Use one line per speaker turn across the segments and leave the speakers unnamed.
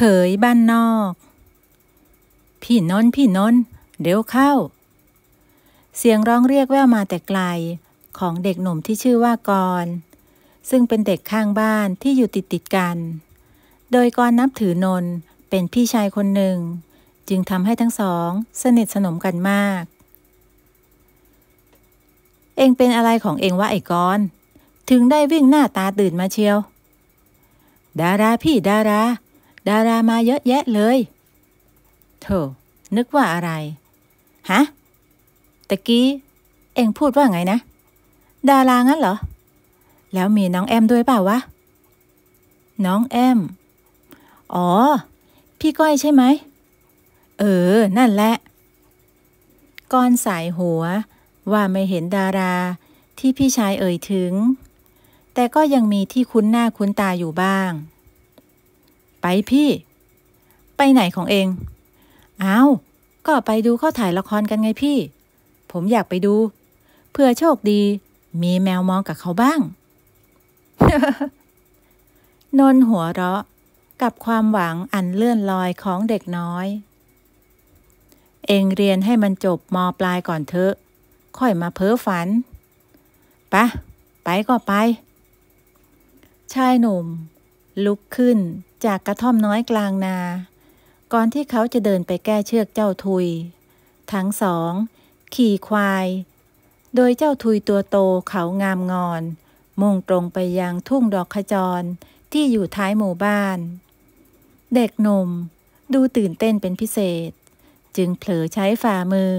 เขยบ้านนอก พี่นนพี่นนเดี๋ยวเข้า เสียงร้องเรียกแววมาแต่ไกลของเด็กหนุ่มที่ชื่อว่ากร ซึ่งเป็นเด็กข้างบ้านที่อยู่ติดติดกัน โดยกรนับถือนนเป็นพี่ชายคนหนึ่ง จึงทำให้ทั้งสองสนิทสนมกันมาก เองเป็นอะไรของเองวะไอ้กร ถึงได้วิ่งหน้าตาตื่นมาเชียว ดาราพี่ดาราดารามาเยอะแยะเลยโธ่นึกว่าอะไร ฮะ ตะกี้ เอ็งพูดว่าไงนะ ดารางั้นเหรอ แล้วมีน้องแอมด้วยเปล่าวะ น้องแอม อ๋อ พี่ก้อยใช่ไหม เออ นั่นแหละก้อนสายหัว ว่าไม่เห็นดาราที่พี่ชายเอ่ยถึง แต่ก็ยังมีที่คุ้นหน้าคุ้นตาอยู่บ้างไปพี่ ไปไหนของเองอ้าวก็ไปดูเข้าถ่ายละครกันไงพี่ ผมอยากไปดู เพื่อโชคดีมีแมวมองกับเขาบ้างนนหัวเราะกับความหวัง อันเลื่อนลอยของเด็กน้อย เองเรียนให้มันจบมปลายก่อนเถอะ ค่อยมาเพ้อฝันปะไปก็ไปชายหนุ่ม ลุกขึ้นจากกระท่อมน้อยกลางนา ก่อนที่เขาจะเดินไปแก้เชือกเจ้าทุย ทั้งสอง ขี่ควาย โดยเจ้าทุยตัวโตเขางามงอน มุ่งตรงไปยังทุ่งดอกขจรที่อยู่ท้ายหมู่บ้าน เด็กหนุ่ม ดูตื่นเต้นเป็นพิเศษ จึงเผลอใช้ฝ่ามือ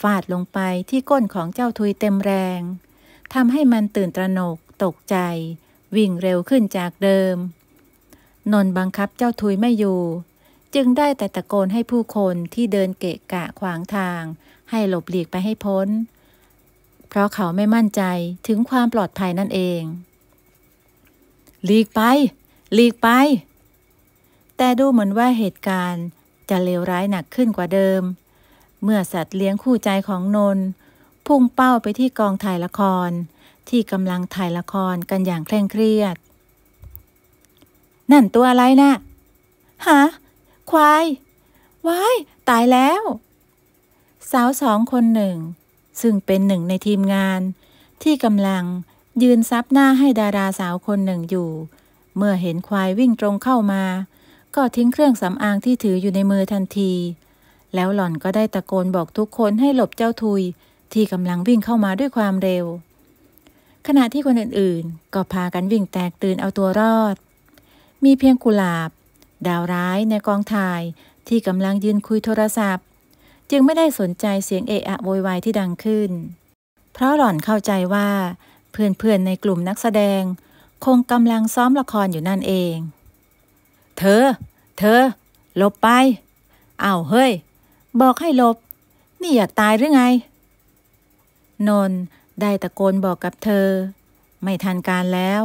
ฟาดลงไปที่ก้นของเจ้าทุยเต็มแรง ทำให้มันตื่นตระหนกตกใจ วิ่งเร็วขึ้นจากเดิมนนบังคับเจ้าทุยไม่อยู่ จึงได้แต่ตะโกนให้ผู้คนที่เดินเกะกะขวางทาง ให้หลบหลีกไปให้พ้น เพราะเขาไม่มั่นใจถึงความปลอดภัยนั่นเองหลีกไปหลีกไป แต่ดูเหมือนว่าเหตุการณ์จะเลวร้ายหนักขึ้นกว่าเดิม เมื่อสัตว์เลี้ยงคู่ใจของนน พุ่งเป้าไปที่กองถ่ายละคร ที่กำลังถ่ายละครกันอย่างเคร่งเครียดนั่นตัวอะไรนะ่ะ ฮะ ควาย ว้าย ตายแล้ว สาวสองคนหนึ่ง ซึ่งเป็นหนึ่งในทีมงาน ที่กำลังยืนซับหน้าให้ดาราสาวคนหนึ่งอยู่ เมื่อเห็นควายวิ่งตรงเข้ามา ก็ทิ้งเครื่องสำอางที่ถืออยู่ในมือทันที แล้วหล่อนก็ได้ตะโกนบอกทุกคนให้หลบเจ้าทุย ที่กำลังวิ่งเข้ามาด้วยความเร็ว ขณะที่คนอื่นๆก็พากันวิ่งแตกตื่นเอาตัวรอดมีเพียงกุหลาบ ดาวร้ายในกองถ่ายที่กำลังยืนคุยโทรศัพท์ จึงไม่ได้สนใจเสียงเอะอะโวยวายที่ดังขึ้น เพราะหล่อนเข้าใจว่า เพื่อนๆในกลุ่มนักแสดง คงกำลังซ้อมละครอยู่นั่นเอง เธอ เธอหลบไปอา้าวเฮ้ย บอกให้หลบ นี่อยากตายหรือไง นน ได้ตะโกนบอกกับเธอ ไม่ทันการแล้ว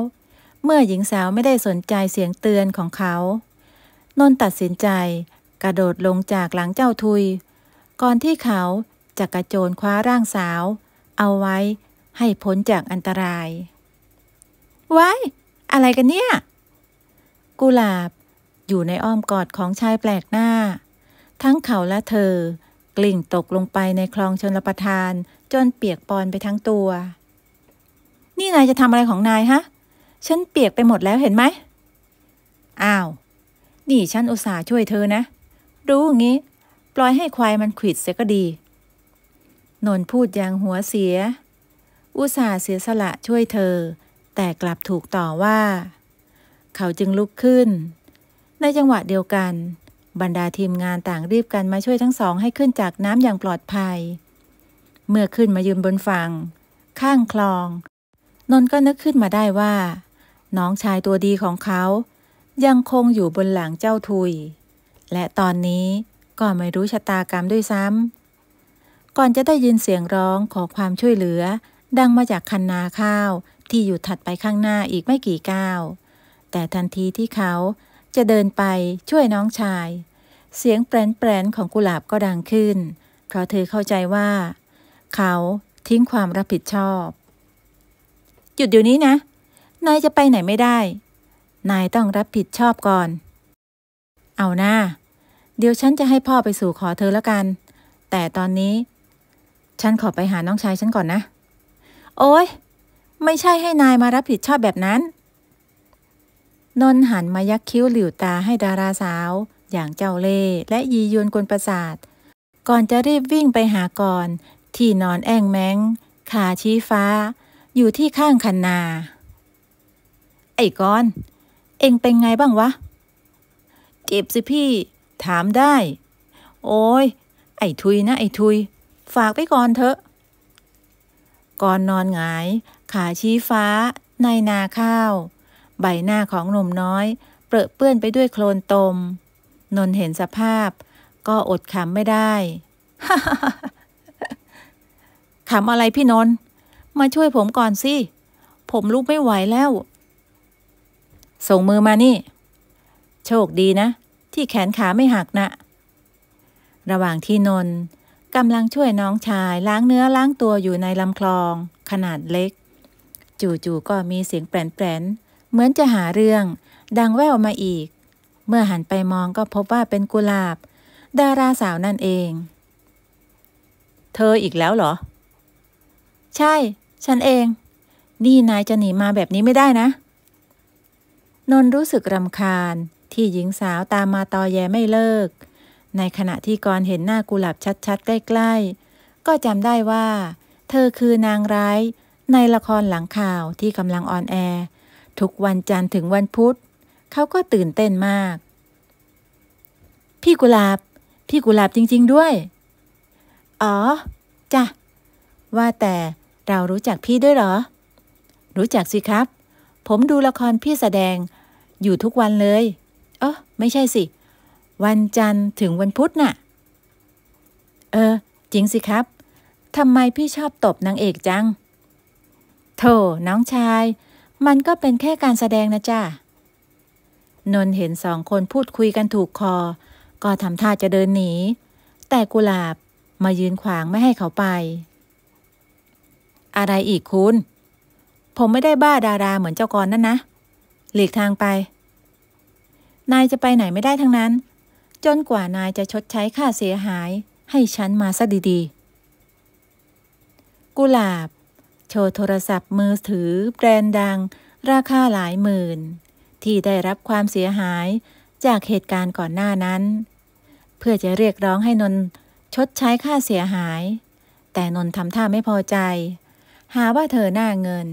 เมื่อหญิงสาวไม่ได้สนใจเสียงเตือนของเขา นนตัดสินใจกระโดดลงจากหลังเจ้าทุย ก่อนที่เขาจะกระโจนคว้าร่างสาว เอาไว้ให้พ้นจากอันตราย ไว้ อะไรกันเนี่ย กุหลาบ อยู่ในอ้อมกอดของชายแปลกหน้า ทั้งเขาและเธอกลิ่งตกลงไปในคลองชนรประทานจนเปียกปอนไปทั้งตัว นี่นายจะทำอะไรของนายฮะฉันเปียกไปหมดแล้วเห็นไหมอ้าว นี่ฉันอุตส่าห์ช่วยเธอนะ รู้งี้ ปล่อยให้ควายมันขิด เสียก็ดี นนพูดอย่างหัวเสีย อุตส่าห์เสียสละช่วยเธอ แต่กลับถูกต่อว่า เขาจึงลุกขึ้น ในจังหวะเดียวกัน บรรดาทีมงานต่างรีบกันมาช่วยทั้งสองให้ขึ้นจากน้ำอย่างปลอดภัย เมื่อขึ้นมายืนบนฝั่ง ข้างคลองนนก็นึกขึ้นมาได้ว่าน้องชายตัวดีของเขา ยังคงอยู่บนหลังเจ้าทุย และตอนนี้ก็ไม่รู้ชะตากรรมด้วยซ้ำก่อนจะได้ยินเสียงร้องขอความช่วยเหลือดังมาจากคันนาข้าวที่อยู่ถัดไปข้างหน้าอีกไม่กี่ก้าวแต่ทันทีที่เขาจะเดินไปช่วยน้องชาย เสียงแปรนแนของกุหลาบก็ดังขึ้น เพราะเธอเข้าใจว่า เขาทิ้งความรับผิดชอบหยุดอยู่นี้นะนายจะไปไหนไม่ได้ นายต้องรับผิดชอบก่อน เอาหนะ้า เดี๋ยวฉันจะให้พ่อไปสู่ขอเธอแล้วกัน แต่ตอนนี้ ฉันขอไปหาน้องชายฉันก่อนนะ โอ้ยไม่ใช่ให้นายมารับผิดชอบแบบนั้น นนหันมายักคิ้วหลิวตาให้ดาราสาว อย่างเจ้าเล่และยียวนกวนประสาทก่อนจะรีบวิ่งไปหาก่อน ที่นอนแอ่งแมงขาชี้ฟ้า อยู่ที่ข้างคันนาไอ้กอน เองเป็นไงบ้างวะ เจ็บสิพี่ ถามได้ โอ้ย ไอ้ทุยนะ ไอ้ทุย ฝากไปก่อนเถอะ ก่อนนอนหงาย ขาชี้ฟ้า ในนาข้าว ใบหน้าของหนุ่มน้อย เปรอะเปื้อนไปด้วยโคลนตม นนเห็นสภาพ ก็อดขำไม่ได้ ขำอะไรพี่นน มาช่วยผมก่อนสิ ผมลุกไม่ไหวแล้วส่งมือมานี่ โชคดีนะ ที่แขนขาไม่หักนะ ระหว่างที่นนกำลังช่วยน้องชายล้างเนื้อล้างตัวอยู่ในลำคลอง ขนาดเล็ก จู่ๆก็มีเสียงแปลนๆเหมือนจะหาเรื่อง ดังแว่วมาอีก เมื่อหันไปมองก็พบว่าเป็นกุหลาบ ดาราสาวนั่นเอง เธออีกแล้วเหรอ ใช่ ฉันเอง นี่นายจะหนีมาแบบนี้ไม่ได้นะนนรู้สึกรำคาญที่หญิงสาวตามมาตอแยไม่เลิก ในขณะที่กรเห็นหน้ากุหลาบชัดๆ ใกล้ๆ ก็จำได้ว่า เธอคือนางร้าย ในละครหลังข่าวที่กำลังออนแอร์ ทุกวันจันทร์ถึงวันพุธ เขาก็ตื่นเต้นมาก พี่กุหลาบ พี่กุหลาบจริงๆด้วย อ๋อ จ้ะ ว่าแต่เรารู้จักพี่ด้วยเหรอ รู้จักสิครับผมดูละครพี่แสดงอยู่ทุกวันเลย เออไม่ใช่สิ วันจันทร์ถึงวันพุธนะ่ะ เออ จริงสิครับ ทำไมพี่ชอบตบนางเอกจังโธ่น้องชาย มันก็เป็นแค่การแสดงนะจ้านนเห็นสองคนพูดคุยกันถูกคอ ก็ทำท่าจะเดินหนี แต่กุหลาบมายืนขวางไม่ให้เขาไป อะไรอีกคุณผมไม่ได้บ้าดาราเหมือนเจ้ากรนั่นนะหลีกทางไป นายจะไปไหนไม่ได้ทั้งนั้น จนกว่านายจะชดใช้ค่าเสียหายให้ฉันมาซะดีๆกุหลาบ โชว์โทรศัพท์มือถือแบรนด์ดัง ราคาหลายหมื่น ที่ได้รับความเสียหายจากเหตุการณ์ก่อนหน้านั้น เพื่อจะเรียกร้องให้นน ชดใช้ค่าเสียหาย แต่นนทำท่าไม่พอใจ หาว่าเธอหน้าเงิน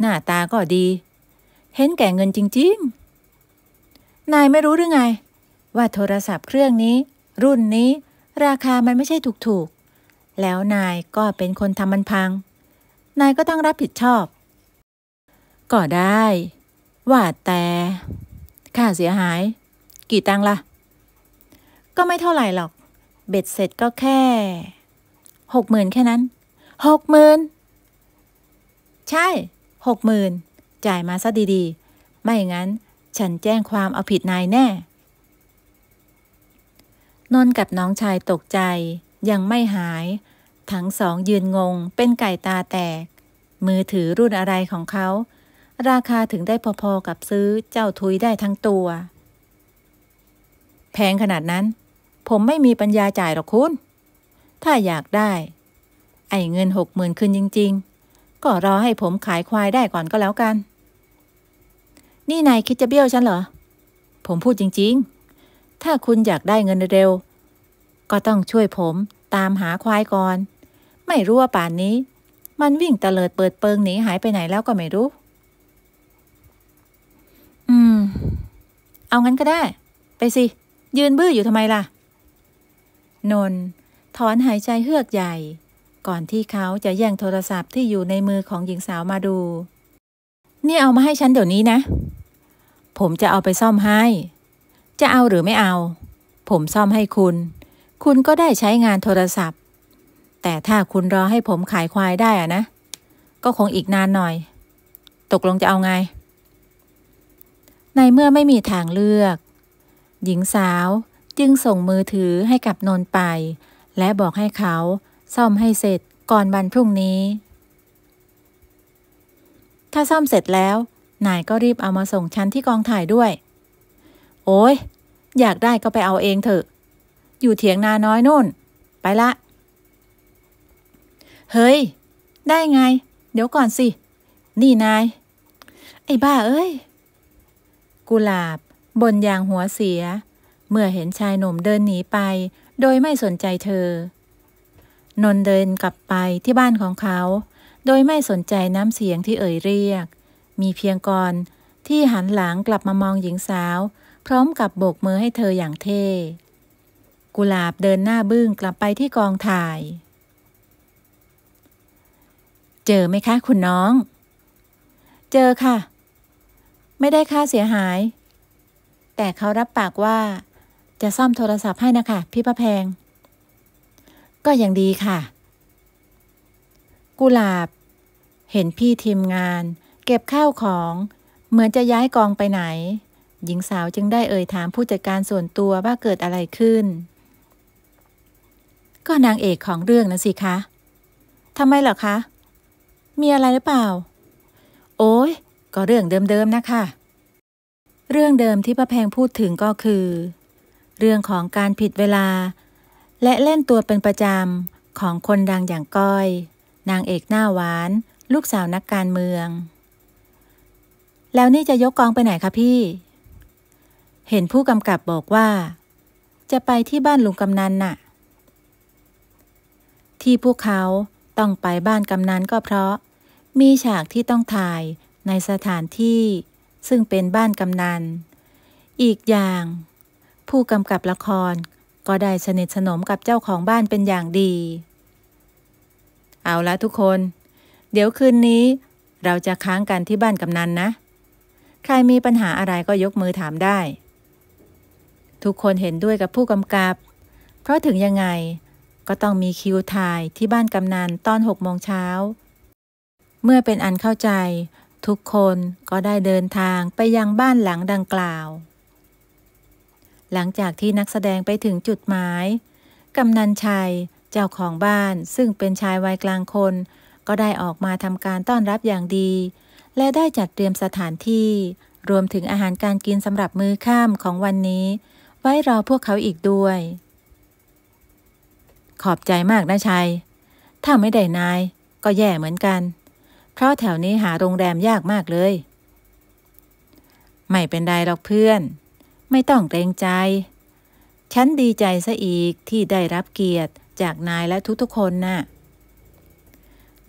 หน้าตาก็ดี เห็นแก่เงินจริงๆ นายไม่รู้หรือไง ว่าโทรศัพท์เครื่องนี้ รุ่นนี้ราคามันไม่ใช่ถูกๆ แล้วนายก็เป็นคนทำมันพัง นายก็ต้องรับผิดชอบ ก็ได้ ว่าแต่ค่าเสียหาย กี่ตังละ่ะ ก็ไม่เท่าไหร่หรอก เบ็ดเสร็จก็แค่หกหมื่นแค่นั้น หกหมื่นใช่ หกหมื่นจ่ายมาซะดี ๆ ไม่อย่างนั้นฉันแจ้งความเอาผิดนายแน่นนกับน้องชายตกใจยังไม่หาย ทั้งสองยืนงงเป็นไก่ตาแตก มือถือรุ่นอะไรของเขา ราคาถึงได้พอๆกับซื้อเจ้าทุยได้ทั้งตัว แพงขนาดนั้น ผมไม่มีปัญญาจ่ายหรอกคุณ ถ้าอยากได้ ไอ้เงินหกหมื่นคืนจริง ๆก็รอให้ผมขายควายได้ก่อนก็แล้วกัน นี่นายคิดจะเบี้ยวฉันเหรอ ผมพูดจริง ๆ ถ้าคุณอยากได้เงินเร็ว ก็ต้องช่วยผมตามหาควายก่อน ไม่รู้ว่าป่านนี้ มันวิ่งเตลิดเปิดเปิงหนีหายไปไหนแล้วก็ไม่รู้ อืม เอางั้นก็ได้ ไปสิ ยืนบื้ออยู่ทำไมล่ะ นนถอนหายใจเฮือกใหญ่ก่อนที่เขาจะแย่งโทรศัพท์ที่อยู่ในมือของหญิงสาวมาดู นี่เอามาให้ฉันเดี๋ยวนี้นะ ผมจะเอาไปซ่อมให้ จะเอาหรือไม่เอา ผมซ่อมให้คุณ คุณก็ได้ใช้งานโทรศัพท์ แต่ถ้าคุณรอให้ผมขายควายได้อะนะ ก็คงอีกนานหน่อย ตกลงจะเอาไง ในเมื่อไม่มีทางเลือก หญิงสาวจึงส่งมือถือให้กับนนไป และบอกให้เขาซ่อมให้เสร็จก่อนวันพรุ่งนี้ ถ้าซ่อมเสร็จแล้วนายก็รีบเอามาส่งชั้นที่กองถ่ายด้วย โอ้ย อยากได้ก็ไปเอาเองเถอะ อยู่เถียงนาน้อยนู่น ไปละ เฮ้ย ได้ไง เดี๋ยวก่อนสิ นี่นาย ไอ้บ้าเอ้ย กุหลาบ บนยางหัวเสีย เมื่อเห็นชายหนุ่มเดินหนีไป โดยไม่สนใจเธอนนเดินกลับไปที่บ้านของเขา โดยไม่สนใจน้ำเสียงที่เอ่ยเรียก มีเพียงกรที่หันหลังกลับมามองหญิงสาว พร้อมกับโบกมือให้เธออย่างเท่กุหลาบเดินหน้าบึ้งกลับไปที่กองถ่าย เจอไหมคะ คุณน้อง เจอค่ะ ไม่ได้ค่าเสียหาย แต่เขารับปากว่า จะซ่อมโทรศัพท์ให้นะคะ พี่ประแพงก็ยังดีค่ะ กุหลาบ เห็นพี่ทีมงาน เก็บข้าวของ เหมือนจะย้ายกองไปไหน หญิงสาวจึงได้เอ่ยถามผู้จัดการส่วนตัวว่าเกิดอะไรขึ้น ก็นางเอกของเรื่องนะสิคะ ทำไมหรอคะ มีอะไรหรือเปล่า โอ้ย ก็เรื่องเดิมๆ นะคะ เรื่องเดิมที่ประแพงพูดถึงก็คือ เรื่องของการผิดเวลาและเล่นตัวเป็นประจำ ของคนดังอย่างก้อย นางเอกหน้าหวาน ลูกสาวนักการเมือง แล้วนี่จะยกกองไปไหนคะพี่ เห็นผู้กำกับบอกว่า จะไปที่บ้านลุงกำนันน่ะ ที่พวกเขาต้องไปบ้านกำนันก็เพราะมีฉากที่ต้องถ่ายในสถานที่ซึ่งเป็นบ้านกำนัน อีกอย่าง ผู้กำกับละครก็ได้สนิทสนมกับเจ้าของบ้านเป็นอย่างดี เอาละทุกคน เดี๋ยวคืนนี้ เราจะค้างกันที่บ้านกำนันนะ ใครมีปัญหาอะไรก็ยกมือถามได้ ทุกคนเห็นด้วยกับผู้กำกับ เพราะถึงยังไงก็ต้องมีคิวถ่ายที่บ้านกำนันตอนหกโมงเช้า เมื่อเป็นอันเข้าใจ ทุกคนก็ได้เดินทางไปยังบ้านหลังดังกล่าวหลังจากที่นักแสดงไปถึงจุดหมายกำนันชัย เจ้าของบ้านซึ่งเป็นชายวัยกลางคน ก็ได้ออกมาทำการต้อนรับอย่างดี และได้จัดเตรียมสถานที่ รวมถึงอาหารการกินสำหรับมื้อข้ามของวันนี้ ไว้รอพวกเขาอีกด้วย ขอบใจมากนะชัยถ้าไม่ได้นาย ก็แย่เหมือนกัน เพราะแถวนี้หาโรงแรมยากมากเลยไม่เป็นไรหรอกเพื่อนไม่ต้องเกรงใจ ฉันดีใจซะอีกที่ได้รับเกียรติจากนายและทุกๆคนนะ่ะ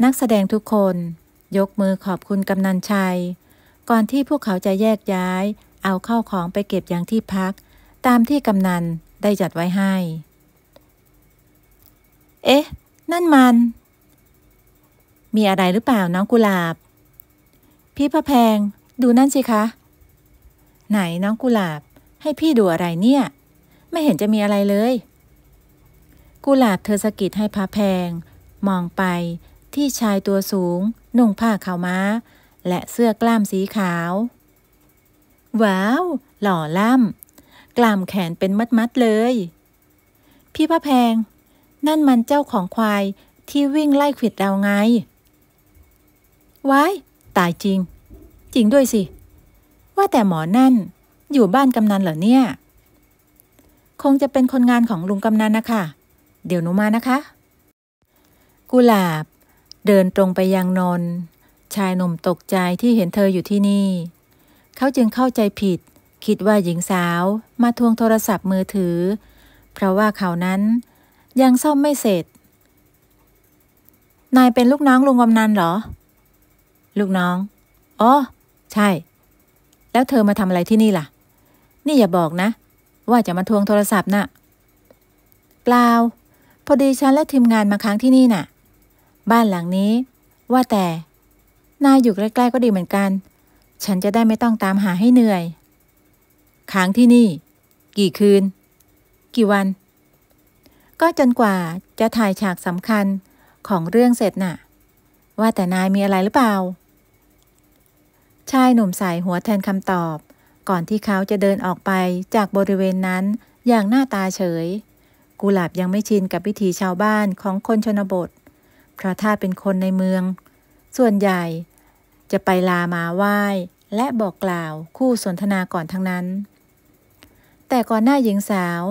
นักแสดงทุกคนยกมือขอบคุณกำนันชัย ก่อนที่พวกเขาจะแยกย้าย เอาเข้าของไปเก็บอย่างที่พักตามที่กำนันได้จัดไว้ให้ เอ๊ะ นั่นมัน มีอะไรหรือเปล่าน้องกุหลาบ พี่พระแพง ดูนั่นสิคะ ไหนน้องกุหลาบให้พี่ดูอะไรเนี่ย ไม่เห็นจะมีอะไรเลยกุหลาบเธอสะกิดให้พาะแพง มองไปที่ชายตัวสูงนุ่งผ้าขาวม้าและเสื้อกล้ามสีขาว ว้าว หล่อล่ำกล้ามแขนเป็นมัดมัดเลย พี่พระแพง นั่นมันเจ้าของควายที่วิ่งไล่ขิดเราไงว้ายตายจริง จริงด้วยสิ ว่าแต่หมอนั่นอยู่บ้านกำนันเหรอเนี่ย คงจะเป็นคนงานของลุงกำนันนะคะ เดี๋ยวหนูมานะคะ กุหลาบ เดินตรงไปยังนน ชายหนุ่มตกใจที่เห็นเธออยู่ที่นี่ เขาจึงเข้าใจผิด คิดว่าหญิงสาวมาทวงโทรศัพท์มือถือ เพราะว่าเขานั้นยังซ่อมไม่เสร็จ นายเป็นลูกน้องลุงกำนันเหรอ ลูกน้อง อ๋อ ใช่ แล้วเธอมาทำอะไรที่นี่ล่ะนี่อย่าบอกนะว่าจะมาทวงโทรศัพท์นะ่ะเปล่าพอดีฉันและทีมงานมาค้างที่นี่นะ่ะบ้านหลังนี้ว่าแต่นายอยู่ใกล้ๆก็ดีเหมือนกัน ฉันจะได้ไม่ต้องตามหาให้เหนื่อยค้างที่นี่ กี่คืน กี่วัน ก็จนกว่าจะถ่ายฉากสำคัญของเรื่องเสร็จนะ่ะว่าแต่นายมีอะไรหรือเปล่า ชายหนุ่มสายหัวแทนคำตอบก่อนที่เขาจะเดินออกไปจากบริเวณนั้นอย่างหน้าตาเฉย กุหลาบยังไม่ชินกับวิถีชาวบ้านของคนชนบท เพราะถ้าเป็นคนในเมือง ส่วนใหญ่จะไปลามาไหว้ และบอกกล่าวคู่สนทนาก่อนทั้งนั้น แต่ก่อนหน้าหญิงสาว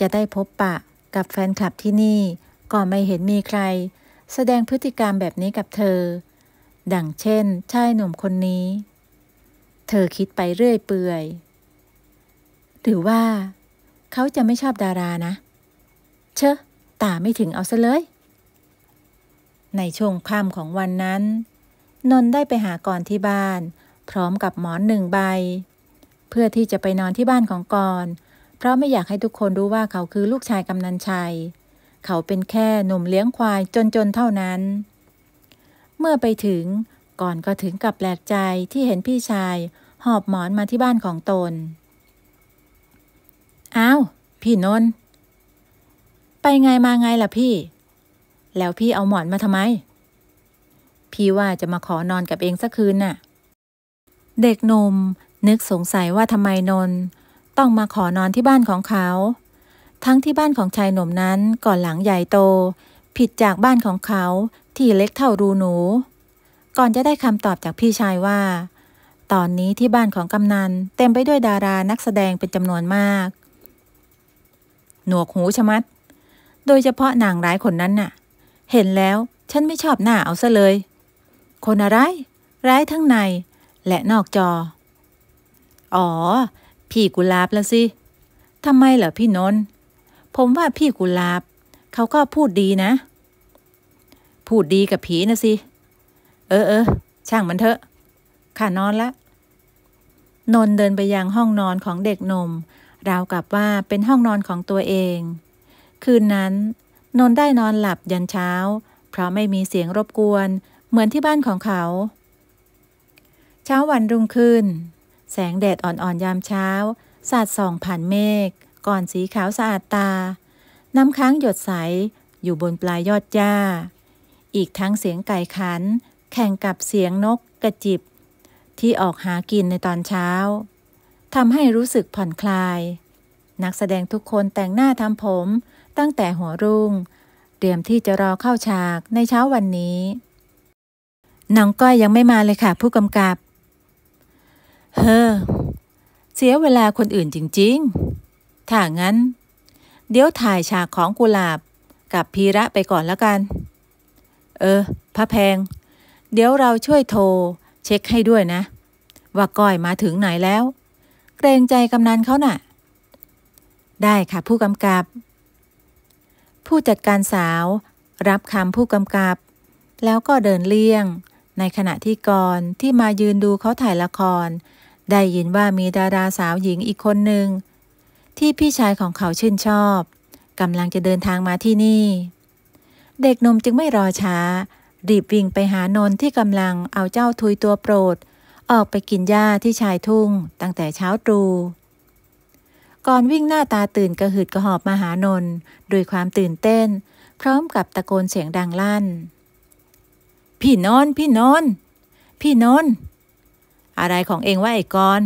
จะได้พบปะกับแฟนคลับที่นี่ก็ไม่เห็นมีใคร แสดงพฤติกรรมแบบนี้กับเธอ ดังเช่นชายหนุ่มคนนี้เธอคิดไปเรื่อยเปื่อย หรือว่า เขาจะไม่ชอบดารานะ เชอะ ตาไม่ถึงเอาซะเลย ในช่วงค่ำของวันนั้น นนได้ไปหากรที่บ้าน พร้อมกับหมอนหนึ่งใบ เพื่อที่จะไปนอนที่บ้านของกรเพราะไม่อยากให้ทุกคนรู้ว่าเขาคือลูกชายกำนันชัย เขาเป็นแค่หนุ่มเลี้ยงควายจนๆเท่านั้น เมื่อไปถึงกรก็ถึงกับแปลกใจที่เห็นพี่ชาย หอบหมอนมาที่บ้านของตน อ้าว พี่นนท์ไปไงมาไงล่ะพี่ แล้วพี่เอาหมอนมาทำไม พี่ว่าจะมาขอนอนกับเองสักคืนน่ะ เด็กหนุ่มนึกสงสัยว่าทำไมนน ต้องมาขอนอนที่บ้านของเขา ทั้งที่บ้านของชายหนุ่มนั้นก่อนหลังใหญ่โต ผิดจากบ้านของเขา ที่เล็กเท่ารูหนูก่อนจะได้คำตอบจากพี่ชายว่า ตอนนี้ที่บ้านของกำนัน เต็มไปด้วยดารานักแสดงเป็นจำนวนมาก หนวกหูชะมัด โดยเฉพาะนางร้ายคนนั้นน่ะ เห็นแล้วฉันไม่ชอบหน้าเอาซะเลย คนอะไร ร้ายทั้งใน และนอกจอ อ๋อพี่กุลาบละสิทำไมเหรอพี่นนท์ผมว่าพี่กุลาบเขาก็พูดดีนะ พูดดีกับผีนะสิเออเออช่างมันเถอะข้านอนละ นนเดินไปยังห้องนอนของเด็กนมราวกับว่าเป็นห้องนอนของตัวเอง คืนนั้น นนได้นอนหลับยันเช้า เพราะไม่มีเสียงรบกวน เหมือนที่บ้านของเขา เช้าวันรุ่งขึ้นแสงแดดอ่อนๆ ยามเช้า สาดส่องผ่านเมฆก่อนสีขาวสะอาดตา น้ำค้างหยดใส อยู่บนปลายยอดหญ้า อีกทั้งเสียงไก่ขันแข่งกับเสียงนกกระจิบ ที่ออกหากินในตอนเช้าทำให้รู้สึกผ่อนคลาย นักแสดงทุกคนแต่งหน้าทำผมตั้งแต่หัวรุ่ง เตรียมที่จะรอเข้าฉากในเช้าวันนี้น้องก้อยยังไม่มาเลยค่ะผู้กำกับ เฮ้อ เสียเวลาคนอื่นจริงๆ ถ้างั้น เดี๋ยวถ่ายฉากของกุหลาบกับพีระไปก่อนแล้วกัน เออพระแพงเดี๋ยวเราช่วยโทร เช็คให้ด้วยนะ ว่าก้อยมาถึงไหนแล้ว เกรงใจกำนันเขานะ่ะได้ค่ะผู้กำกับ ผู้จัดการสาว รับคำผู้กำกับ แล้วก็เดินเลี่ยง ในขณะที่กอนที่มายืนดูเขาถ่ายละคร ได้ยินว่ามีดาราสาวหญิงอีกคนหนึ่ง ที่พี่ชายของเขาชื่นชอบกำลังจะเดินทางมาที่นี่ เด็กนมจึงไม่รอช้ารีบวิ่งไปหานนที่กำลังเอาเจ้าทุยตัวโปรด ออกไปกินหญ้าที่ชายทุ่งตั้งแต่เช้าตรู่ก่อนวิ่งหน้าตาตื่นกระหืดกระหอบมาหานน ด้วยความตื่นเต้น พร้อมกับตะโกนเสียงดังลั่นพี่นนพี่นนพี่นนอะไรของเองว่าไอ้กอน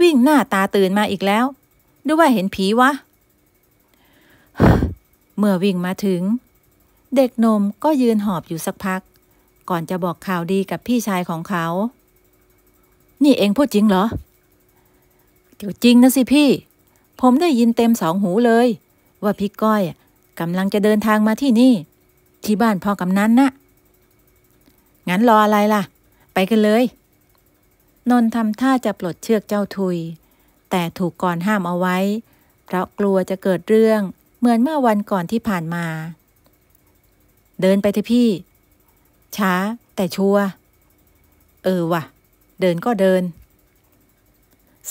วิ่งหน้าตาตื่นมาอีกแล้วดยว่าเห็นผีวะเมื่อวิ่งมาถึงเด็กนมก็ยืนหอบอยู่สักพัก ก่อนจะบอกข่าวดีกับพี่ชายของเขา นี่เองพูดจริงเหรอ เดี๋ยวจริงนะสิพี่ ผมได้ยินเต็มสองหูเลย ว่าพี่ก้อยกำลังจะเดินทางมาที่นี่ ที่บ้านพ่อกำนันนะงั้นรออะไรล่ะ ไปกันเลย นนทำท่าจะปลดเชือกเจ้าทุย แต่ถูกก่อนห้ามเอาไว้ เพราะกลัวจะเกิดเรื่อง เหมือนเมื่อวันก่อนที่ผ่านมาเดินไปเถอะพี่ ช้าแต่ชัวเออวะเดินก็เดิน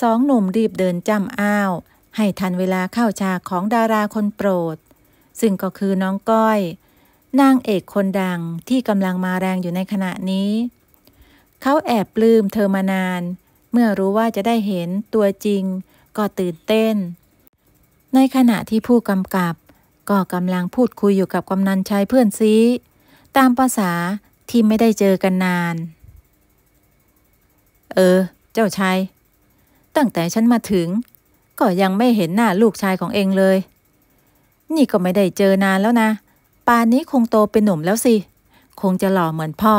สองหนุ่มรีบเดินจ้ำอ้าว ให้ทันเวลาเข้าฉากของดาราคนโปรด ซึ่งก็คือน้องก้อยนางเอกคนดังที่กำลังมาแรงอยู่ในขณะนี้ เขาแอบปลื้มเธอมานาน เมื่อรู้ว่าจะได้เห็นตัวจริงก็ตื่นเต้น ในขณะที่ผู้กำกับก็กำลังพูดคุยอยู่กับกำนันชายเพื่อนซีตามภาษาที่ไม่ได้เจอกันนาน เออ เจ้าชายตั้งแต่ฉันมาถึง ก็ยังไม่เห็นหน้าลูกชายของเองเลย นี่ก็ไม่ได้เจอนานแล้วนะปานนี้คงโตเป็นหนุ่มแล้วสิ คงจะหล่อเหมือนพ่อ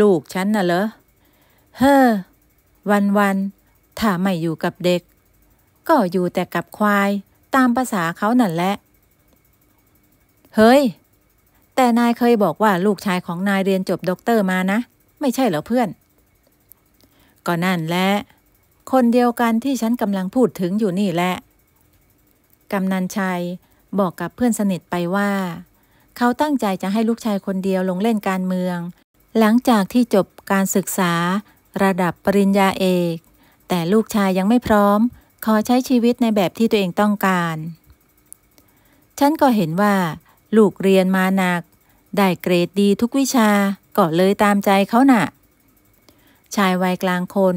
ลูกฉันน่ะเหรอเฮ้อ วันวันถ้าไม่อยู่กับเด็ก ก็อยู่แต่กับควายตามภาษาเขานั่นแหละ เฮ้ย แต่นายเคยบอกว่าลูกชายของนายเรียนจบด็อกเตอร์มานะ ไม่ใช่เหรอเพื่อน ก็นั่นแหละ คนเดียวกันที่ฉันกำลังพูดถึงอยู่นี่แหละ กำนันชัยบอกกับเพื่อนสนิทไปว่า เขาตั้งใจจะให้ลูกชายคนเดียวลงเล่นการเมือง หลังจากที่จบการศึกษาระดับปริญญาเอก แต่ลูกชายยังไม่พร้อมขอใช้ชีวิตในแบบที่ตัวเองต้องการ ฉันก็เห็นว่า ลูกเรียนมาหนักได้เกรดดีทุกวิชาก็เลยตามใจเขานะ่ะชายวัยกลางคน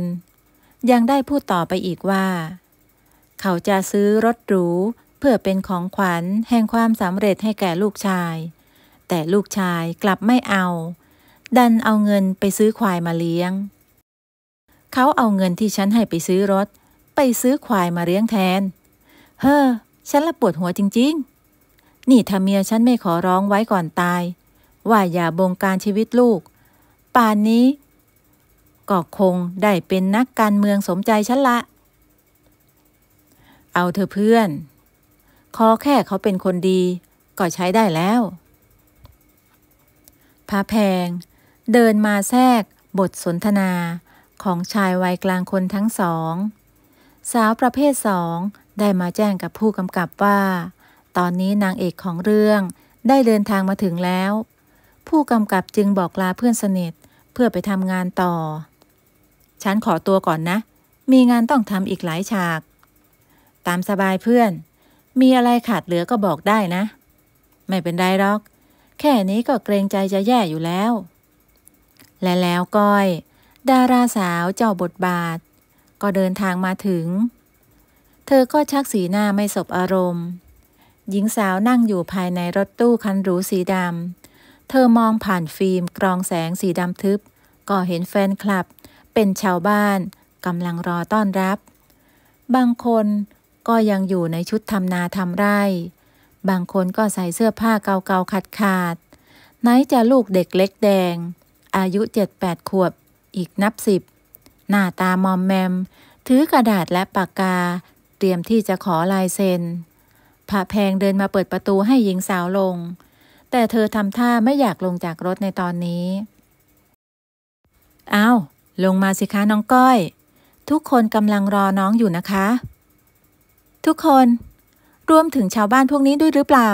ยังได้พูดต่อไปอีกว่า เขาจะซื้อรถหรูเพื่อเป็นของขวัญแห่งความสำเร็จให้แก่ลูกชาย แต่ลูกชายกลับไม่เอาดันเอาเงินไปซื้อควายมาเลี้ยง เขาเอาเงินที่ฉันให้ไปซื้อรถไปซื้อควายมาเลี้ยงแทน เฮ้อ ฉันละปวดหัวจริงๆ นี่ถ้าเมียฉันไม่ขอร้องไว้ก่อนตาย ว่าอย่าบงการชีวิตลูก ป่านนี้ ก็คงได้เป็นนักการเมืองสมใจฉันละ เอาเธอเพื่อน ขอแค่เขาเป็นคนดี ก็ใช้ได้แล้ว พาแพง เดินมาแทรกบทสนทนาของชายวัยกลางคนทั้งสองสาวประเภทสองได้มาแจ้งกับผู้กำกับว่า ตอนนี้นางเอกของเรื่องได้เดินทางมาถึงแล้ว ผู้กำกับจึงบอกลาเพื่อนสนิท เพื่อไปทำงานต่อ ฉันขอตัวก่อนนะ มีงานต้องทำอีกหลายฉาก ตามสบายเพื่อน มีอะไรขาดเหลือก็บอกได้นะ ไม่เป็นไรหรอก แค่นี้ก็เกรงใจจะแย่อยู่แล้ว และแล้วก้อย ดาราสาวเจ้าบทบาทก็เดินทางมาถึง เธอก็ชักสีหน้าไม่สบอารมณ์ หญิงสาวนั่งอยู่ภายในรถตู้คันหรูสีดำ เธอมองผ่านฟิล์มกรองแสงสีดำทึบ ก็เห็นแฟนคลับเป็นชาวบ้านกำลังรอต้อนรับ บางคนก็ยังอยู่ในชุดทำนาทำไร่ บางคนก็ใส่เสื้อผ้าเก่าๆขาดๆไหนจะลูกเด็กเล็กแดง อายุเจ็ดแปดขวบ อีกนับสิบหน้าตามอมแมมถือกระดาษและปากกาเตรียมที่จะขอลายเซ็นพระแพงเดินมาเปิดประตูให้หญิงสาวลง แต่เธอทำท่าไม่อยากลงจากรถในตอนนี้อา้าวลงมาสิคะน้องก้อย ทุกคนกำลังรอน้องอยู่นะคะ ทุกคนรวมถึงชาวบ้านพวกนี้ด้วยหรือเปล่า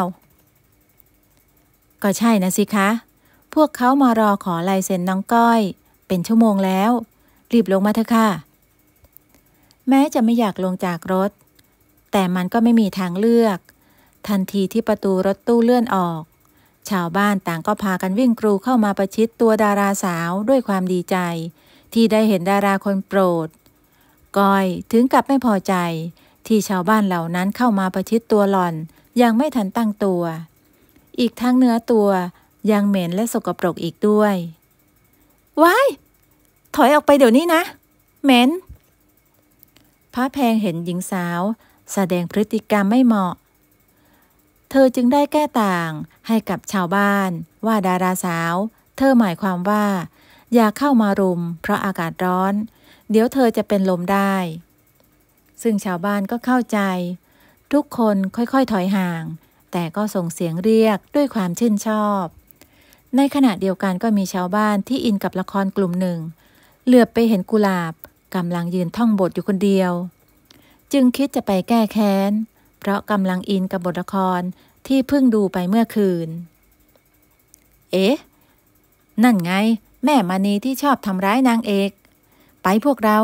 ก็ใช่นะ สิคะ พวกเขามารอขอลายเซ็นน้องก้อย เป็นชั่วโมงแล้วรีบลงมาเถอะค่ะ แม้จะไม่อยากลงจากรถ แต่มันก็ไม่มีทางเลือก ทันทีที่ประตูรถตู้เลื่อนออก ชาวบ้านต่างก็พากันวิ่งกรูเข้ามาประชิดตัวดาราสาวด้วยความดีใจ ที่ได้เห็นดาราคนโปรดก้อยถึงกับไม่พอใจที่ชาวบ้านเหล่านั้นเข้ามาประชิดตัวหล่อนยังไม่ทันตั้งตัว อีกทั้งเนื้อตัวยังเหม็นและสกปรกอีกด้วย ว้ายถอยออกไปเดี๋ยวนี้นะเหม็นพระแพงเห็นหญิงสาว แสดงพฤติกรรมไม่เหมาะ เธอจึงได้แก้ต่างให้กับชาวบ้าน ว่าดาราสาว เธอหมายความว่า อย่าเข้ามารุม เพราะอากาศร้อน เดี๋ยวเธอจะเป็นลมได้ ซึ่งชาวบ้านก็เข้าใจ ทุกคนค่อยๆถอยห่าง แต่ก็ส่งเสียงเรียกด้วยความชื่นชอบ ในขณะเดียวกันก็มีชาวบ้านที่อินกับละครกลุ่มหนึ่งเหลือบไปเห็นกุหลาบกำลังยืนท่องบทอยู่คนเดียว จึงคิดจะไปแก้แค้น เพราะกำลังอินกับบทละครที่เพิ่งดูไปเมื่อคืน เอ๊ะ นั่นไงแม่มานีที่ชอบทำร้ายนางเอก ไปพวกเรา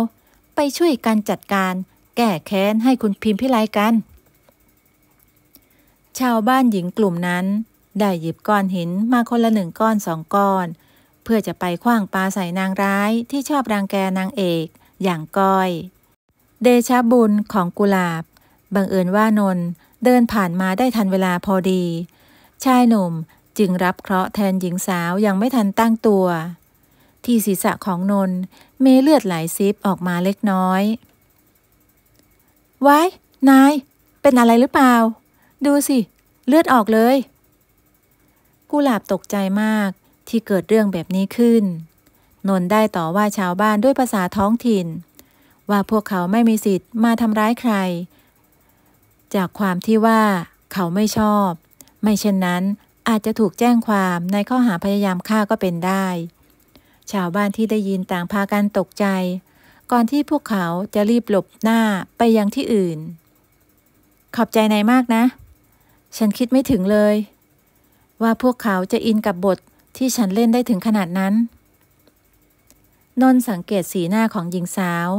ไปช่วยกันจัดการ แก้แค้นให้คุณพิมพ์พิไลกัน ชาวบ้านหญิงกลุ่มนั้น ได้หยิบก้อนหินมาคนละหนึ่งก้อนสองก้อนเพื่อจะไปคว้างปลาใส่นางร้ายที่ชอบรังแกนางเอกอย่างก้อย เดชะบุญของกุหลาบบังเอิญว่านน เดินผ่านมาได้ทันเวลาพอดีชายหนุ่มจึงรับเคราะห์แทนหญิงสาวยังไม่ทันตั้งตัว ที่ศีรษะของนน มีเลือดไหลซิบออกมาเล็กน้อย ไว้นาย เป็นอะไรหรือเปล่า ดูสิ เลือดออกเลยกุหลาบตกใจมากที่ เกิดเรื่องแบบนี้ขึ้นนนได้ต่อว่าชาวบ้านด้วยภาษาท้องถิ่น ว่าพวกเขาไม่มีสิทธิ์มาทำร้ายใคร จากความที่ว่าเขาไม่ชอบ ไม่เช่นนั้นอาจจะถูกแจ้งความในข้อหาพยายามฆ่าก็เป็นได้ ชาวบ้านที่ได้ยินต่างพากันตกใจ ก่อนที่พวกเขาจะรีบหลบหน้าไปยังที่อื่น ขอบใจนายมากนะ ฉันคิดไม่ถึงเลย ว่าพวกเขาจะอินกับบทที่ฉันเล่นได้ถึงขนาดนั้น นนสังเกตสีหน้าของหญิงสาว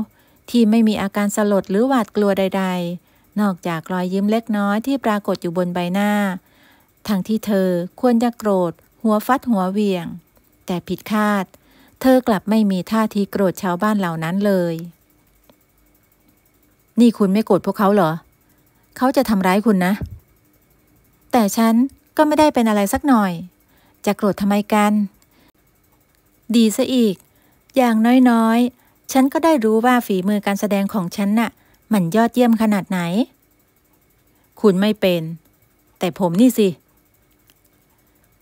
ที่ไม่มีอาการสลดหรือหวาดกลัวใด ๆ นอกจากรอยยิ้มเล็กน้อยที่ปรากฏอยู่บนใบหน้า ทั้งที่เธอควรจะโกรธ หัวฟัดหัวเวียง แต่ผิดคาด เธอกลับไม่มีท่าทีโกรธชาวบ้านเหล่านั้นเลย นี่คุณไม่โกรธพวกเขาเหรอ เขาจะทำร้ายคุณนะ แต่ฉันก็ไม่ได้เป็นอะไรสักหน่อยจะโกรธทำไมกัน ดีซะอีก อย่างน้อยๆ ฉันก็ได้รู้ว่าฝีมือการแสดงของฉันน่ะมันยอดเยี่ยมขนาดไหน คุณไม่เป็น แต่ผมนี่สิ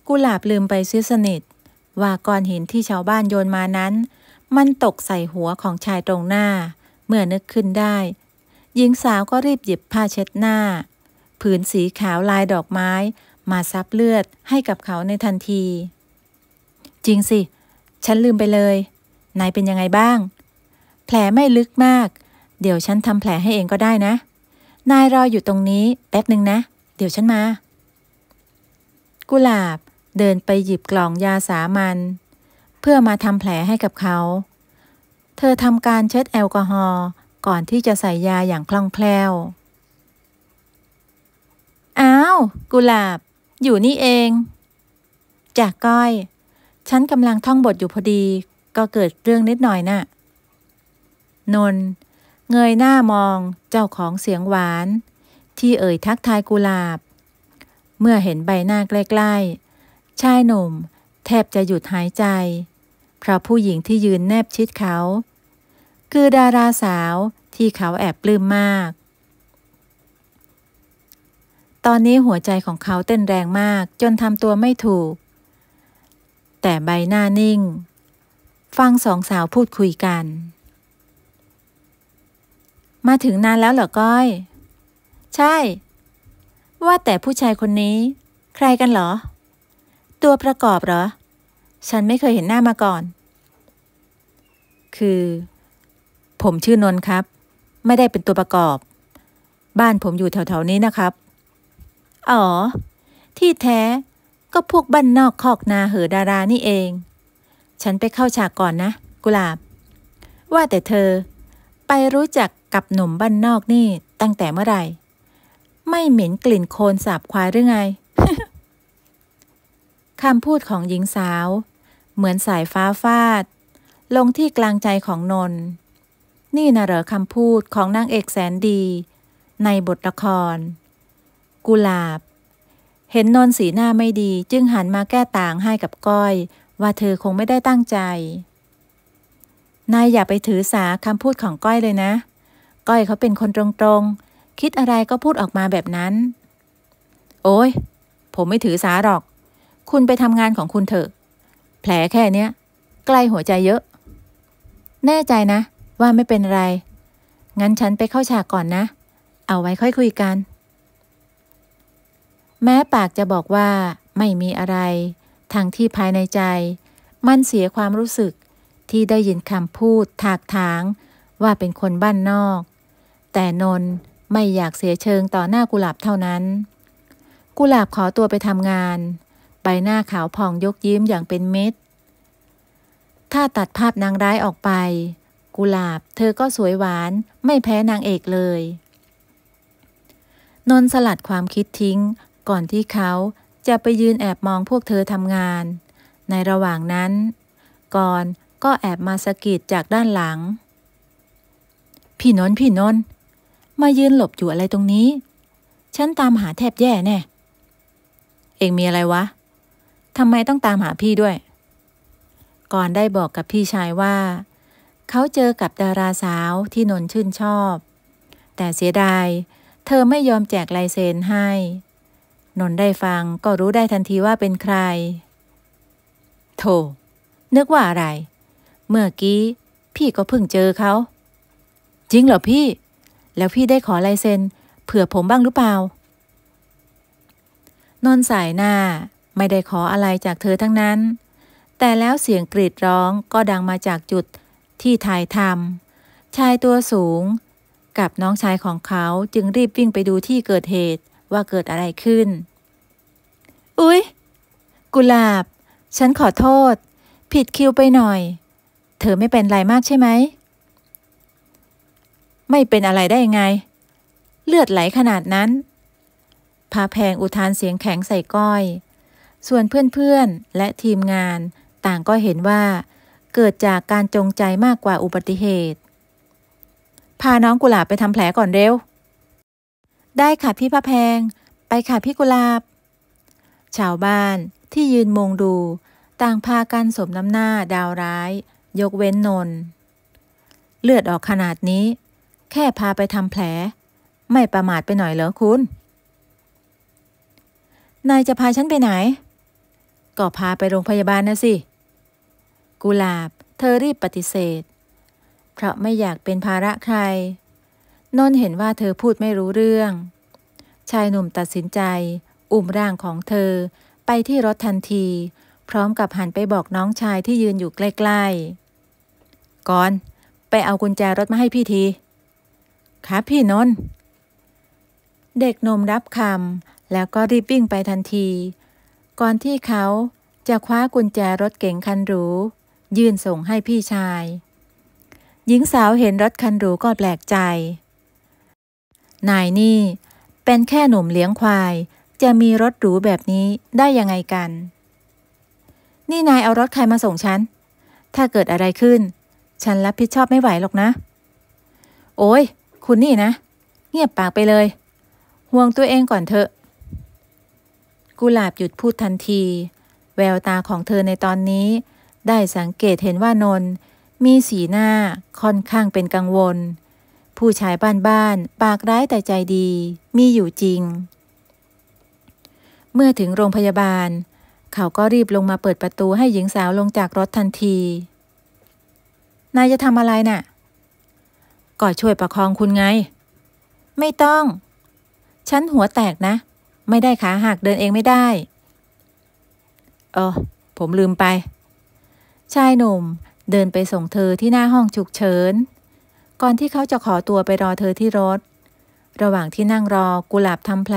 กุหลาบลืมไปเสียสนิท ว่าก้อนหินที่ชาวบ้านโยนมานั้น มันตกใส่หัวของชายตรงหน้า เมื่อนึกขึ้นได้หญิงสาวก็รีบหยิบผ้าเช็ดหน้า ผืนสีขาวลายดอกไม้มาซับเลือดให้กับเขาในทันที จริงสิ ฉันลืมไปเลยนายเป็นยังไงบ้าง แผลไม่ลึกมาก เดี๋ยวฉันทำแผลให้เองก็ได้นะนายรออยู่ตรงนี้แป๊บหนึ่งนะ เดี๋ยวฉันมา กุหลาบ เดินไปหยิบกล่องยาสามัญเพื่อมาทำแผลให้กับเขา เธอทำการเช็ดแอลกอฮอล์ก่อนที่จะใส่ยาอย่างคล่องแคล่วอ้าวกุหลาบอยู่นี่เอง จากก้อย ฉันกำลังท่องบทอยู่พอดีก็เกิดเรื่องนิดหน่อยนะ่ะนน เงยหน้ามองเจ้าของเสียงหวาน ที่เอ่ยทักทายกุลาบ เมื่อเห็นใบหน้าใกล้ๆชายหนุ่มแทบจะหยุดหายใจ เพราะผู้หญิงที่ยืนแนบชิดเขา คือดาราสาวที่เขาแอบปลื้มมากตอนนี้หัวใจของเขาเต้นแรงมากจนทำตัวไม่ถูก แต่ใบหน้านิ่ง ฟังสองสาวพูดคุยกัน มาถึงนานแล้วเหรอก้อย ใช่ ว่าแต่ผู้ชายคนนี้ใครกันเหรอ ตัวประกอบเหรอ ฉันไม่เคยเห็นหน้ามาก่อน คือ ผมชื่อนนครับ ไม่ได้เป็นตัวประกอบ บ้านผมอยู่แถวๆนี้นะครับอ๋อ ที่แท้ก็พวกบ้านนอกคอกนาเหอดารานี่เอง ฉันไปเข้าฉากก่อนนะกุหลาบ ว่าแต่เธอ ไปรู้จักกับหนุ่มบ้านนอกนี่ตั้งแต่เมื่อไหร่ ไม่เหม็นกลิ่นโคลนสาบควายหรือไงคำพูดของหญิงสาว เหมือนสายฟ้าฟาด ลงที่กลางใจของนน นี่นะเหรอคำพูดของนางเอกแสนดี ในบทละครกุหลาบ เห็นนนสีหน้าไม่ดีจึงหันมาแก้ต่างให้กับก้อย ว่าเธอคงไม่ได้ตั้งใจ นายอย่าไปถือสาคำพูดของก้อยเลยนะ ก้อยเขาเป็นคนตรงๆ คิดอะไรก็พูดออกมาแบบนั้น โอ้ยผมไม่ถือสาหรอก คุณไปทำงานของคุณเถอะ แผลแค่เนี้ยใกล้หัวใจเยอะ แน่ใจนะ ว่าไม่เป็นไร งั้นฉันไปเข้าฉากก่อนนะ เอาไว้ค่อยคุยกันแม้ปากจะบอกว่าไม่มีอะไร ทั้งที่ภายในใจ มันเสียความรู้สึกที่ได้ยินคำพูดถากถาง ว่าเป็นคนบ้านนอก แต่นน ไม่อยากเสียเชิงต่อหน้ากุหลาบเท่านั้น กุหลาบขอตัวไปทำงานใบหน้าขาวผ่องยกยิ้มอย่างเป็นเม็ด ถ้าตัดภาพนางร้ายออกไป กุหลาบเธอก็สวยหวานไม่แพ้นางเอกเลย นนสลัดความคิดทิ้งก่อนที่เขาจะไปยืนแอบมองพวกเธอทำงาน ในระหว่างนั้นก่อนก็แอบมาสะกิดจากด้านหลัง พี่นนท์พี่นนท์มายืนหลบ อยู่อะไรตรงนี้ ฉันตามหาแทบแย่แน่ เองมีอะไรวะ ทำไมต้องตามหาพี่ด้วย ก่อนได้บอกกับพี่ชายว่า เขาเจอกับดาราสาวที่นนชื่นชอบ แต่เสียดายเธอไม่ยอมแจกลายเซ็นให้นนได้ฟังก็รู้ได้ทันทีว่าเป็นใครโธ่นึกว่าอะไร เมื่อกี้พี่ก็เพิ่งเจอเขาจริงเหรอพี่ แล้วพี่ได้ขอลายเซ็นเผื่อผมบ้างหรือเปล่านนสายหน้าไม่ได้ขออะไรจากเธอทั้งนั้น แต่แล้วเสียงกรีดร้องก็ดังมาจากจุด ที่ถ่ายทำชายตัวสูง กับน้องชายของเขาจึงรีบวิ่งไปดูที่เกิดเหตุว่าเกิดอะไรขึ้น อุ๊ย กุหลาบ ฉันขอโทษ ผิดคิวไปหน่อย เธอไม่เป็นไรมากใช่ไหม ไม่เป็นอะไรได้ไง เลือดไหลขนาดนั้น พาแพงอุทานเสียงแข็งใส่ก้อย ส่วนเพื่อนๆและทีมงานต่างก็เห็นว่า เกิดจากการจงใจมากกว่าอุบัติเหตุ พาน้องกุหลาบไปทำแผลก่อนเร็วได้ค่ะพี่พระแพงไปค่ะพี่กุลาบชาวบ้านที่ยืนมองดูต่างพากันสมน้ำหน้าดาวร้าย ยกเว้นนน เลือดออกขนาดนี้ แค่พาไปทำแผล ไม่ประมาทไปหน่อยเหรอคุณ นายจะพาฉันไปไหน ก็พาไปโรงพยาบาลนะสิ กุลาบเธอรีบปฏิเสธเพราะไม่อยากเป็นภาระใครนนเห็นว่าเธอพูดไม่รู้เรื่อง ชายหนุ่มตัดสินใจ อุ้มร่างของเธอไปที่รถทันที พร้อมกับหันไปบอกน้องชายที่ยืนอยู่ใกล้ๆก่อนไปเอากุญแจรถมาให้พี่ที ครับพี่นน เด็กนมรับคำ แล้วก็รีบวิ่งไปทันที ก่อนที่เขาจะคว้ากุญแจรถเก๋งคันหรู ยื่นส่งให้พี่ชาย หญิงสาวเห็นรถคันหรูก็แปลกใจนายนี่ เป็นแค่หนุ่มเลี้ยงควาย จะมีรถหรูแบบนี้ได้ยังไงกัน นี่นายเอารถใครมาส่งฉัน ถ้าเกิดอะไรขึ้น ฉันรับผิดชอบไม่ไหวหรอกนะ โอ้ย คุณนี่นะ เงียบปากไปเลย ห่วงตัวเองก่อนเถอะกุหลาบหยุดพูดทันที แววตาของเธอในตอนนี้ ได้สังเกตเห็นว่านน มีสีหน้าค่อนข้างเป็นกังวลผู้ชายบ้านๆ ปากร้ายแต่ใจดี มีอยู่จริง เมื่อถึงโรงพยาบาล เขาก็รีบลงมาเปิดประตูให้หญิงสาวลงจากรถทันที นายจะทำอะไรนะ่ะก็ช่วยประคองคุณไง ไม่ต้อง ฉันหัวแตกนะ ไม่ได้ขาหักเดินเองไม่ได้ เออ ผมลืมไป ชายหนุ่มเดินไปส่งเธอที่หน้าห้องฉุกเฉินก่อนที่เขาจะขอตัวไปรอเธอที่รถ ระหว่างที่นั่งรอกุหลาบทำแผล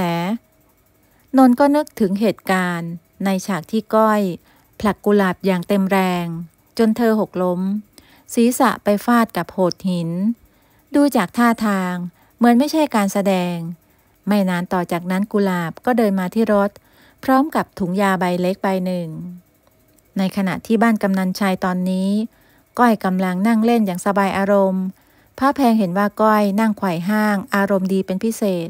นนก็นึกถึงเหตุการณ์ ในฉากที่ก้อย ผลักกุหลาบอย่างเต็มแรง จนเธอหกล้มศีรษะไปฟาดกับโหดหิน ดูจากท่าทางเหมือนไม่ใช่การแสดง ไม่นานต่อจากนั้นกุหลาบก็เดินมาที่รถ พร้อมกับถุงยาใบเล็กใบหนึ่ง ในขณะที่บ้านกำนันชายตอนนี้ ก้อยกำลังนั่งเล่นอย่างสบายอารมณ์ผ้าแพงเห็นว่าก้อยนั่งไขว่ห้าง อารมณ์ดีเป็นพิเศษ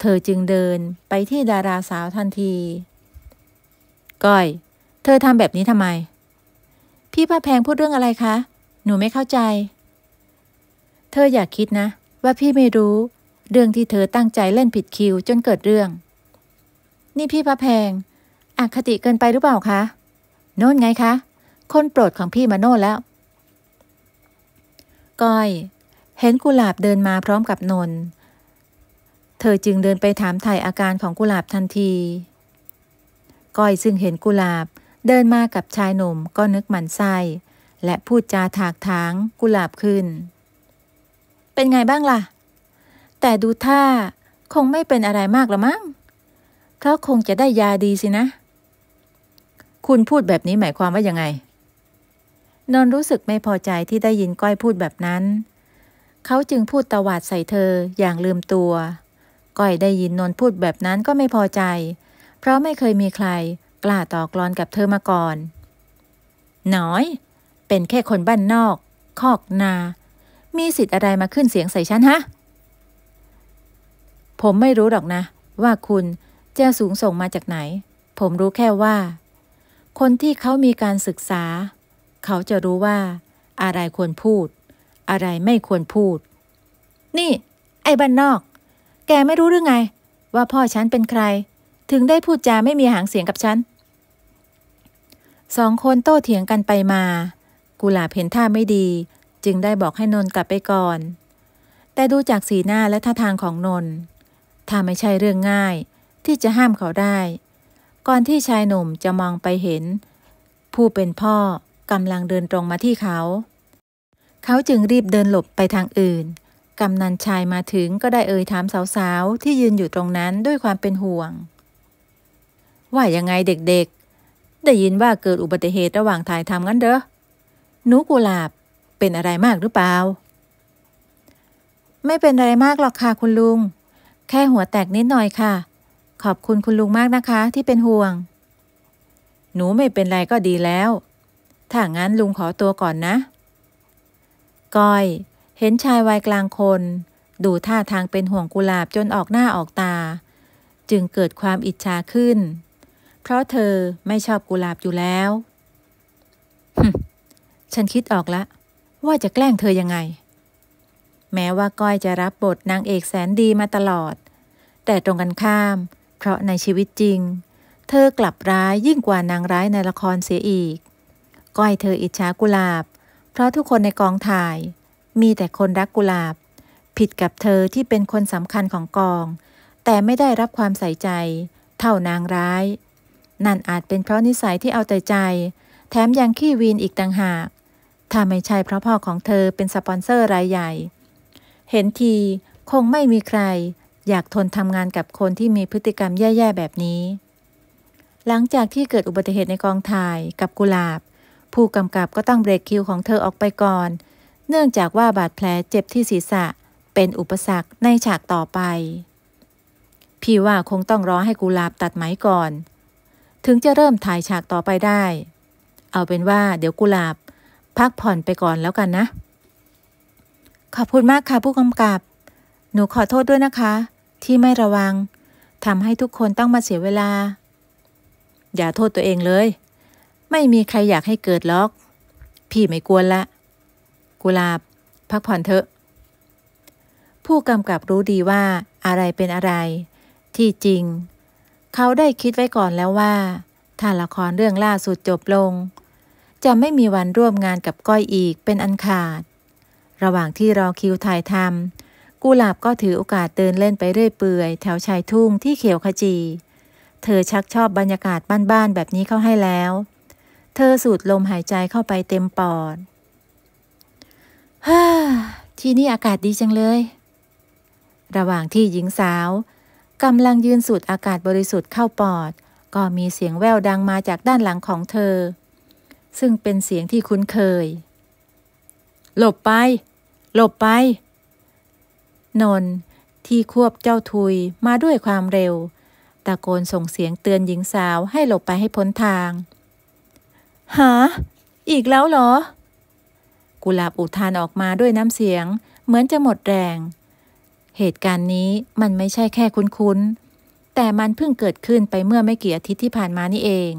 เธอจึงเดินไปที่ดาราสาวทันที ก้อย เธอทำแบบนี้ทำไม พี่ผ้าแพงพูดเรื่องอะไรคะ หนูไม่เข้าใจ เธออยากคิดนะ ว่าพี่ไม่รู้ เรื่องที่เธอตั้งใจเล่นผิดคิว จนเกิดเรื่อง นี่พี่ผ้าแพงอคติเกินไปหรือเปล่าคะ โน่นไงคะ คนโปรดของพี่มาโน่นแล้ว ก้อยเห็นกุหลาบเดินมาพร้อมกับนน เธอจึงเดินไปถามถ่ายอาการของกุหลาบทันที ก้อยซึ่งเห็นกุหลาบเดินมากับชายหนุ่มก็นึกหมันไส้และพูดจาถากถางกุหลาบขึ้น เป็นไงบ้างล่ะ แต่ดูท่าคงไม่เป็นอะไรมากละมั้งเพราะคงจะได้ยาดีสินะ คุณพูดแบบนี้หมายความว่ายังไงนนรู้สึกไม่พอใจที่ได้ยินก้อยพูดแบบนั้นเขาจึงพูดตวาดใส่เธออย่างลืมตัว ก้อยได้ยินนนพูดแบบนั้นก็ไม่พอใจ เพราะไม่เคยมีใคร กล้าต่อกลอนกับเธอมาก่อน น้อย เป็นแค่คนบ้านนอก คอกนา มีสิทธิ์อะไรมาขึ้นเสียงใส่ฉันฮะ ผมไม่รู้หรอกนะว่าคุณ จะสูงส่งมาจากไหน ผมรู้แค่ว่า คนที่เขามีการศึกษา เขาจะรู้ว่า อะไรควรพูดอะไรไม่ควรพูด นี่ ไอ้บ้านนอก แกไม่รู้หรือไง ว่าพ่อฉันเป็นใคร ถึงได้พูดจาไม่มีหางเสียงกับฉัน สองคนโต้เถียงกันไปมา กุหลาบเห็นท่าไม่ดี จึงได้บอกให้นนกลับไปก่อน แต่ดูจากสีหน้าและท่าทางของนน ถ้าไม่ใช่เรื่องง่าย ที่จะห้ามเขาได้ ก่อนที่ชายหนุ่มจะมองไปเห็น ผู้เป็นพ่อกำลังเดินตรงมาที่เขาเขาจึงรีบเดินหลบไปทางอื่น กำนันชายมาถึงก็ได้เอ่ยถามสาว ๆ ที่ยืนอยู่ตรงนั้นด้วยความเป็นห่วงว่ายังไงเด็ก ๆ ได้ยินว่าเกิดอุบัติเหตุระหว่างถ่ายทำงั้นเด้อหนูกุหลาบเป็นอะไรมากหรือเปล่า ไม่เป็นอะไรมากหรอกค่ะคุณลุง แค่หัวแตกนิดหน่อยค่ะ ขอบคุณคุณลุงมากนะคะที่เป็นห่วง หนูไม่เป็นไรก็ดีแล้ว ถ้างั้นลุงขอตัวก่อนนะก้อยเห็นชายวัยกลางคน ดูท่าทางเป็นห่วงกุหลาบจนออกหน้าออกตา จึงเกิดความอิจฉาขึ้น เพราะเธอไม่ชอบกุหลาบอยู่แล้วฉันคิดออกละ ว่าจะแกล้งเธอยังไง แม้ว่าก้อยจะรับบทนางเอกแสนดีมาตลอด แต่ตรงกันข้าม เพราะในชีวิตจริง เธอกลับร้ายยิ่งกว่านางร้ายในละครเสียอีก ก้อยเธออิจฉากุหลาบเพราะทุกคนในกองถ่าย มีแต่คนรักกุหลาบ ผิดกับเธอที่เป็นคนสำคัญของกอง แต่ไม่ได้รับความใส่ใจ เท่านางร้าย นั่นอาจเป็นเพราะนิสัยที่เอาแต่ใจ แถมยังขี้วีนอีกต่างหาก ถ้าไม่ใช่เพราะพ่อของเธอเป็นสปอนเซอร์รายใหญ่ เห็นทีคงไม่มีใคร อยากทนทำงานกับคนที่มีพฤติกรรมแย่ๆแบบนี้ หลังจากที่เกิดอุบัติเหตุในกองถ่ายกับกุหลาบผู้กำกับก็ต้องเบรกคิวของเธอออกไปก่อน เนื่องจากว่าบาดแผลเจ็บที่ศีรษะเป็นอุปสรรคในฉากต่อไป พี่ว่าคงต้องรอให้กุลาบตัดไหมก่อน ถึงจะเริ่มถ่ายฉากต่อไปได้ เอาเป็นว่า เดี๋ยวกุลาบ พักผ่อนไปก่อนแล้วกันนะ ขอบคุณมากค่ะ ผู้กำกับ หนูขอโทษด้วยนะคะ ที่ไม่ระวังทำให้ทุกคนต้องมาเสียเวลา อย่าโทษตัวเองเลยไม่มีใครอยากให้เกิดล็อก พี่ไม่กวนละ กุลาบ พักผ่อนเถอะ ผู้กำกับรู้ดีว่า อะไรเป็นอะไร ที่จริง เขาได้คิดไว้ก่อนแล้วว่าถ้าละครเรื่องล่าสุดจบลง จะไม่มีวันร่วมงานกับก้อยอีกเป็นอันขาด ระหว่างที่รอคิวถ่ายทำกุลาบก็ถือโอกาสเดินเล่นไปเรื่อยเปื่อย แถวชายทุ่งที่เขียวขจี เธอชักชอบบรรยากาศบ้านๆแบบนี้เข้าให้แล้วเธอสูดลมหายใจเข้าไปเต็มปอดฮ่าที่นี่อากาศดีจังเลย ระหว่างที่หญิงสาวกำลังยืนสูดอากาศบริสุทธิ์เข้าปอด ก็มีเสียงแววดังมาจากด้านหลังของเธอ ซึ่งเป็นเสียงที่คุ้นเคย หลบไป หลบไป นน ที่ควบเจ้าทุยมาด้วยความเร็ว ตะโกนส่งเสียงเตือนหญิงสาวให้หลบไปให้พ้นทางหา อีกแล้วเหรอ กุลาบอุทานออกมาด้วยน้ำเสียง เหมือนจะหมดแรง เหตุการณ์นี้มันไม่ใช่แค่คุ้นๆ แต่มันเพิ่งเกิดขึ้นไปเมื่อไม่กี่อาทิตย์ที่ผ่านมานี่เอง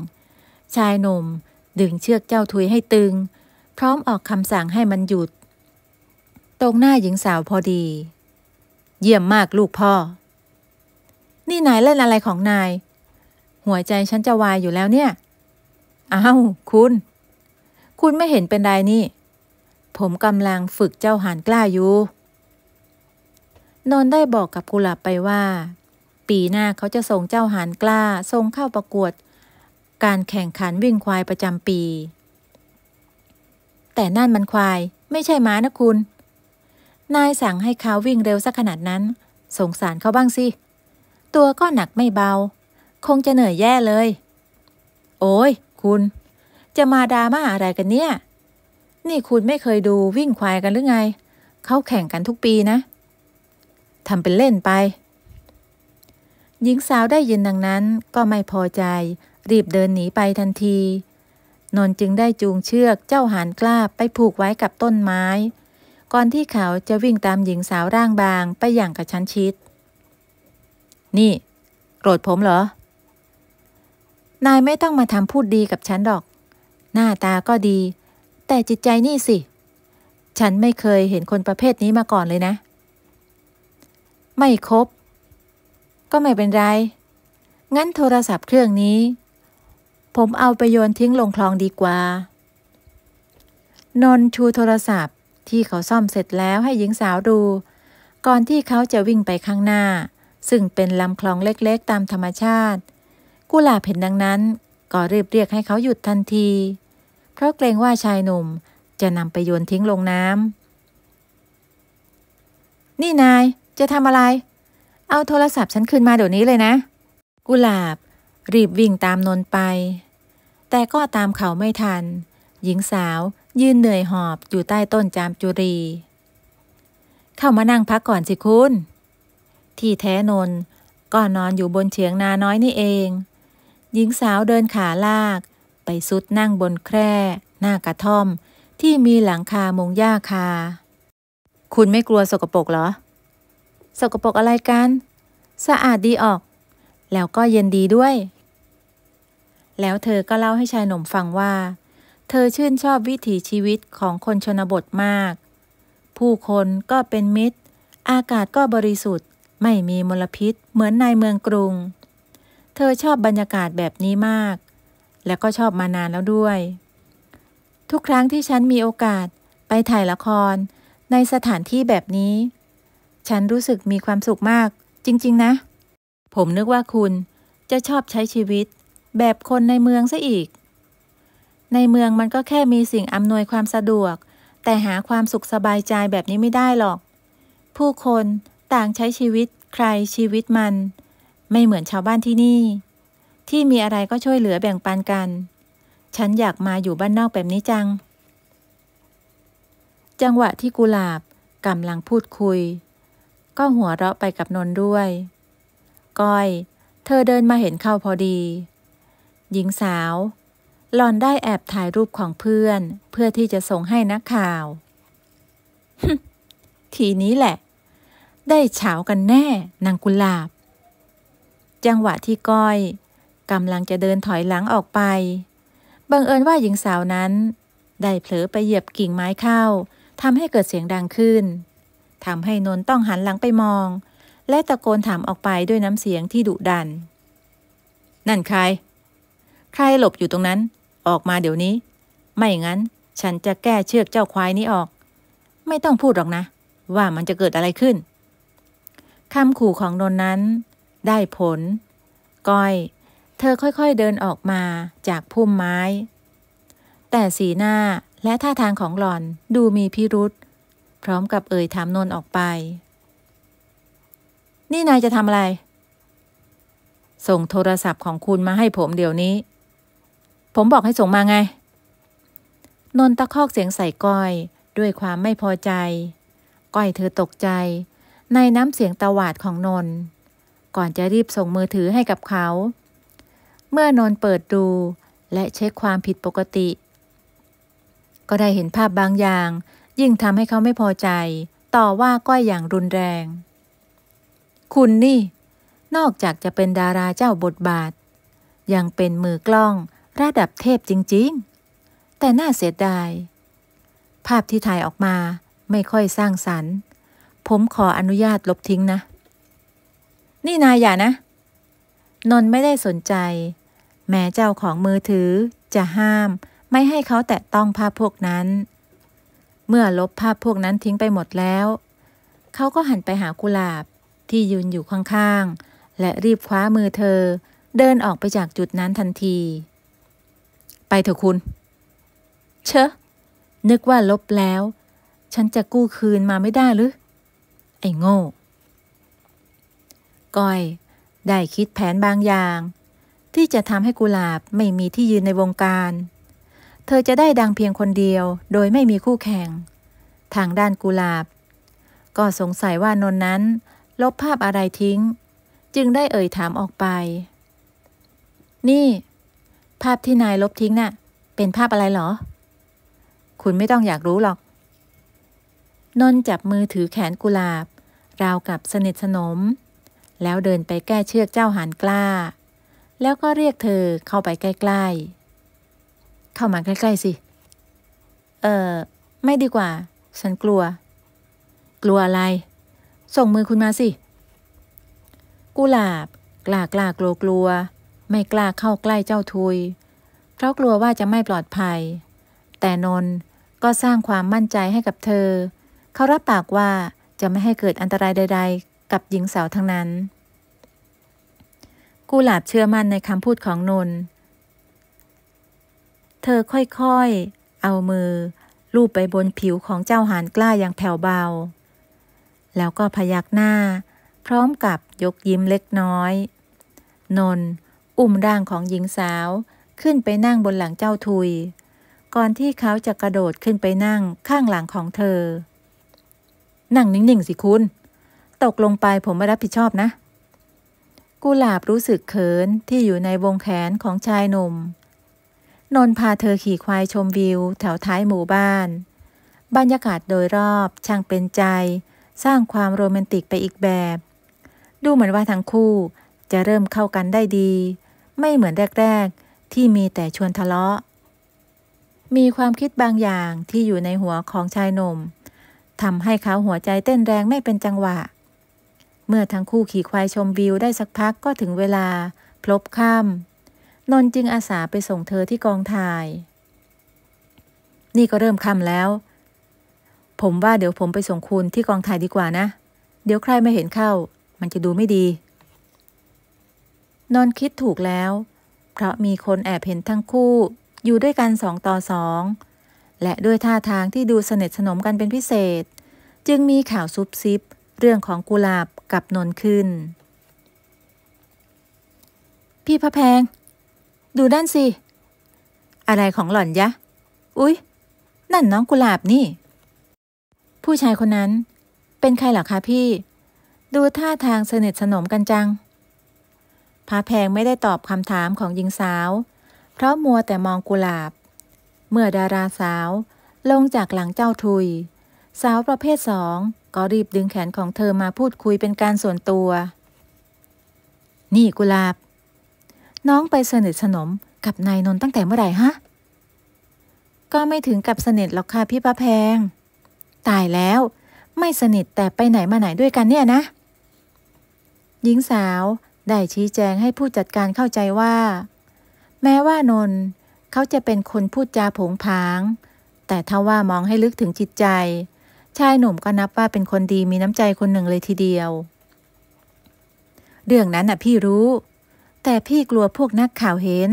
ชายหนุ่มดึงเชือกเจ้าทุยให้ตึง พร้อมออกคำสั่งให้มันหยุด ตรงหน้าหญิงสาวพอดี เยี่ยมมากลูกพ่อ นี่นายเล่นอะไรของนาย หัวใจฉันจะวายอยู่แล้วเนี่ยอ้าว คุณ คุณไม่เห็นเป็นไรนี่ ผมกำลังฝึกเจ้าหานกล้าอยู่นนได้บอกกับกุหลาบไปว่า ปีหน้าเขาจะส่งเจ้าหานกล้าส่งเข้าประกวด การแข่งขันวิ่งควายประจำปี แต่นั่นมันควายไม่ใช่ม้านะคุณ นายสั่งให้เขาวิ่งเร็วสักขนาดนั้น สงสารเขาบ้างสิ ตัวก็หนักไม่เบา คงจะเหนื่อยแย่เลย โอ้ยุณจะมาดราม่าอะไรกันเนี่ย นี่คุณไม่เคยดูวิ่งควายกันหรือไง เขาแข่งกันทุกปีนะ ทำเป็นเล่นไป หญิงสาวได้ยินดังนั้นก็ไม่พอใจ รีบเดินหนีไปทันที นนจึงได้จูงเชือกเจ้าหานกล้าไปผูกไว้กับต้นไม้ ก่อนที่เขาจะวิ่งตามหญิงสาวร่างบางไปอย่างกระชั้นชิด นี่ โกรธผมเหรอนายไม่ต้องมาทำพูดดีกับฉันหรอก หน้าตาก็ดี แต่จิตใจนี่สิ ฉันไม่เคยเห็นคนประเภทนี้มาก่อนเลยนะ ไม่ครบก็ไม่เป็นไร งั้นโทรศัพท์เครื่องนี้ ผมเอาไปโยนทิ้งลงคลองดีกว่า นนชูโทรศัพท์ ที่เขาซ่อมเสร็จแล้วให้หญิงสาวดู ก่อนที่เขาจะวิ่งไปข้างหน้า ซึ่งเป็นลำคลองเล็ก ๆ ตามธรรมชาติกุหลาบเห็นดังนั้น ก็รีบเรียกให้เขาหยุดทันที เพราะเกรงว่าชายหนุ่มจะนำไปโยนทิ้งลงน้ำนี่นายจะทำอะไร เอาโทรศัพท์ฉันคืนมาเดี๋ยวนี้เลยนะกุหลาบรีบวิ่งตามนนไป แต่ก็ตามเขาไม่ทัน หญิงสาวยืนเหนื่อยหอบอยู่ใต้ต้นจามจุรี เข้ามานั่งพักก่อนสิคุณ ที่แท้นน ก็นอนอยู่บนเฉียงนาน้อยนี่เองหญิงสาวเดินขาลาก ไปสุดนั่งบนแคร่ หน้ากระท่อม ที่มีหลังคามุงหญ้าคา คุณไม่กลัวสกปรกเหรอ สกปรกอะไรกัน สะอาดดีออก แล้วก็เย็นดีด้วย แล้วเธอก็เล่าให้ชายหนุ่มฟังว่า เธอชื่นชอบวิถีชีวิตของคนชนบทมาก ผู้คนก็เป็นมิตร อากาศก็บริสุทธิ์ ไม่มีมลพิษเหมือนในเมืองกรุงเธอชอบบรรยากาศแบบนี้มาก และก็ชอบมานานแล้วด้วย ทุกครั้งที่ฉันมีโอกาสไปถ่ายละคร ในสถานที่แบบนี้ ฉันรู้สึกมีความสุขมาก จริง ๆ นะ ผมนึกว่าคุณจะชอบใช้ชีวิต แบบคนในเมืองซะอีก ในเมืองมันก็แค่มีสิ่งอำนวยความสะดวก แต่หาความสุขสบายใจแบบนี้ไม่ได้หรอก ผู้คนต่างใช้ชีวิต ใครชีวิตมันไม่เหมือนชาวบ้านที่นี่ ที่มีอะไรก็ช่วยเหลือแบ่งปันกัน ฉันอยากมาอยู่บ้านนอกแบบนี้จัง จังหวะที่กุหลาบกำลังพูดคุย ก็หัวเราะไปกับนนด้วย ก้อย เธอเดินมาเห็นเข้าพอดี หญิงสาวหลอนได้แอบถ่ายรูปของเพื่อนเพื่อที่จะส่งให้นักข่าวทีนี้แหละ ได้เฉากันแน่นางกุหลาบจังหวะที่ก้อยกำลังจะเดินถอยหลังออกไป บังเอิญว่าหญิงสาวนั้น ได้เผลอไปเหยียบกิ่งไม้เข้าทำให้เกิดเสียงดังขึ้นทำให้นนต้องหันหลังไปมอง และตะโกนถามออกไปด้วยน้ำเสียงที่ดุดัน นั่นใคร ใครหลบอยู่ตรงนั้น ออกมาเดี๋ยวนี้ ไม่งั้น ฉันจะแก้เชือกเจ้าควายนี้ออก ไม่ต้องพูดหรอกนะ ว่ามันจะเกิดอะไรขึ้นคำขู่ของนนนั้นได้ผล ก้อย เธอค่อยๆเดินออกมาจากพุ่มไม้ แต่สีหน้าและท่าทางของหล่อนดูมีพิรุษ พร้อมกับเอ่ยถามนนออกไป นี่นายจะทำอะไร ส่งโทรศัพท์ของคุณมาให้ผมเดี๋ยวนี้ ผมบอกให้ส่งมาไง นนตะคอกเสียงใส่ก้อย ด้วยความไม่พอใจ ก้อยเธอตกใจในน้ำเสียงตะหวาดของนนท์ก่อนจะรีบส่งมือถือให้กับเขา เมื่อนนเปิดดูและเช็คความผิดปกติ ก็ได้เห็นภาพบางอย่าง ยิ่งทำให้เขาไม่พอใจต่อว่าก้อยอย่างรุนแรง คุณนี่ นอกจากจะเป็นดาราเจ้าบทบาท ยังเป็นมือกล้อง ระดับเทพจริง ๆ แต่น่าเสียดาย ภาพที่ถ่ายออกมาไม่ค่อยสร้างสรรค์ ผมขออนุญาตลบทิ้งนะนี่นายอย่านะ นนไม่ได้สนใจ แม้เจ้าของมือถือจะห้าม ไม่ให้เขาแตะต้องภาพพวกนั้น เมื่อลบภาพพวกนั้นทิ้งไปหมดแล้ว เขาก็หันไปหากุหลาบที่ยืนอยู่ข้างๆ และรีบคว้ามือเธอ เดินออกไปจากจุดนั้นทันที ไปเถอะคุณ เชอะ นึกว่าลบแล้ว ฉันจะกู้คืนมาไม่ได้หรือ ไอ้โง่ก้อยได้คิดแผนบางอย่าง ที่จะทำให้กุหลาบไม่มีที่ยืนในวงการ เธอจะได้ดังเพียงคนเดียวโดยไม่มีคู่แข่ง ทางด้านกุหลาบ ก็สงสัยว่านนนั้นลบภาพอะไรทิ้ง จึงได้เอ่ยถามออกไป นี่ ภาพที่นายลบทิ้งนะ่ะ เป็นภาพอะไรหรอ คุณไม่ต้องอยากรู้หรอก นนจับมือถือแขนกุหลาบ ราวกับสนิทสนมแล้วเดินไปแก้เชือกเจ้าหานกล้า แล้วก็เรียกเธอเข้าไปใกล้ ๆ เข้ามาใกล้ ๆ สิ เออ ไม่ดีกว่า ฉันกลัว กลัวอะไร ส่งมือคุณมาสิกุหลาบ กล้ากล้ากลัวกลัว ไม่กล้าเข้าใกล้เจ้าทุยเพราะกลัวว่าจะไม่ปลอดภัย แต่นนก็สร้างความมั่นใจให้กับเธอ เขารับปากว่าจะไม่ให้เกิดอันตรายใด ๆกับหญิงสาวทั้งนั้น กูหลาบเชื่อมั่นในคำพูดของนน เธอค่อยๆ เอามือ ลูบไปบนผิวของเจ้าหานกล้าอย่างแผ่วเบา แล้วก็พยักหน้า พร้อมกับยกยิ้มเล็กน้อย นนอุ้มร่างของหญิงสาวขึ้นไปนั่งบนหลังเจ้าทุย ก่อนที่เขาจะกระโดดขึ้นไปนั่งข้างหลังของเธอ นั่งนิ่งๆสิ คุณตกลงไปผมไม่รับผิดชอบนะกุหลาบรู้สึกเขินที่อยู่ในวงแขนของชายหนุ่ม นนพาเธอขี่ควายชมวิว แถวท้ายหมู่บ้าน บรรยากาศโดยรอบช่างเป็นใจ สร้างความโรแมนติกไปอีกแบบ ดูเหมือนว่าทั้งคู่จะเริ่มเข้ากันได้ดี ไม่เหมือนแรก ๆ ที่มีแต่ชวนทะเลาะ มีความคิดบางอย่างที่อยู่ในหัวของชายหนุ่มทำให้เขาหัวใจเต้นแรงไม่เป็นจังหวะเมื่อทั้งคู่ขี่ควายชมวิวได้สักพักก็ถึงเวลาพลบค่ำนนจึงอาสาไปส่งเธอที่กองถ่าย นี่ก็เริ่มค่ำแล้ว ผมว่าเดี๋ยวผมไปส่งคุณที่กองถ่ายดีกว่านะ เดี๋ยวใครไม่เห็นเข้า มันจะดูไม่ดีนนคิดถูกแล้ว เพราะมีคนแอบเห็นทั้งคู่อยู่ด้วยกันสองต่อสองและด้วยท่าทางที่ดูสนิทสนมกันเป็นพิเศษ จึงมีข่าวซุบซิบเรื่องของกุหลาบกับนนขึ้น พี่พระแพง ดูด้านสิ อะไรของหล่อนยะ อุ๊ย นั่นน้องกุหลาบนี่ ผู้ชายคนนั้นเป็นใครหรอคะพี่ ดูท่าทางสนิทสนมกันจังพระแพงไม่ได้ตอบคำถามของหญิงสาว เพราะมัวแต่มองกุหลาบ เมื่อดาราสาว ลงจากหลังเจ้าทุย สาวประเภทสองก็รีบดึงแขนของเธอมาพูดคุยเป็นการส่วนตัว นี่กุลาบ น้องไปสนิทสนมกับนายนนตั้งแต่เมื่อไหร่ฮะ ก็ไม่ถึงกับสนิทหรอกค่ะพี่ป้าแพงตายแล้ว ไม่สนิทแต่ไปไหนมาไหนด้วยกันเนี่ยนะ หญิงสาวได้ชี้แจงให้ผู้จัดการเข้าใจว่า แม้ว่านน เขาจะเป็นคนพูดจาผงผาง แต่ถ้าว่ามองให้ลึกถึงจิตใจชายหนุ่มก็นับว่าเป็นคนดีมีน้ำใจคนหนึ่งเลยทีเดียว เรื่องนั้นน่ะพี่รู้ แต่พี่กลัวพวกนักข่าวเห็น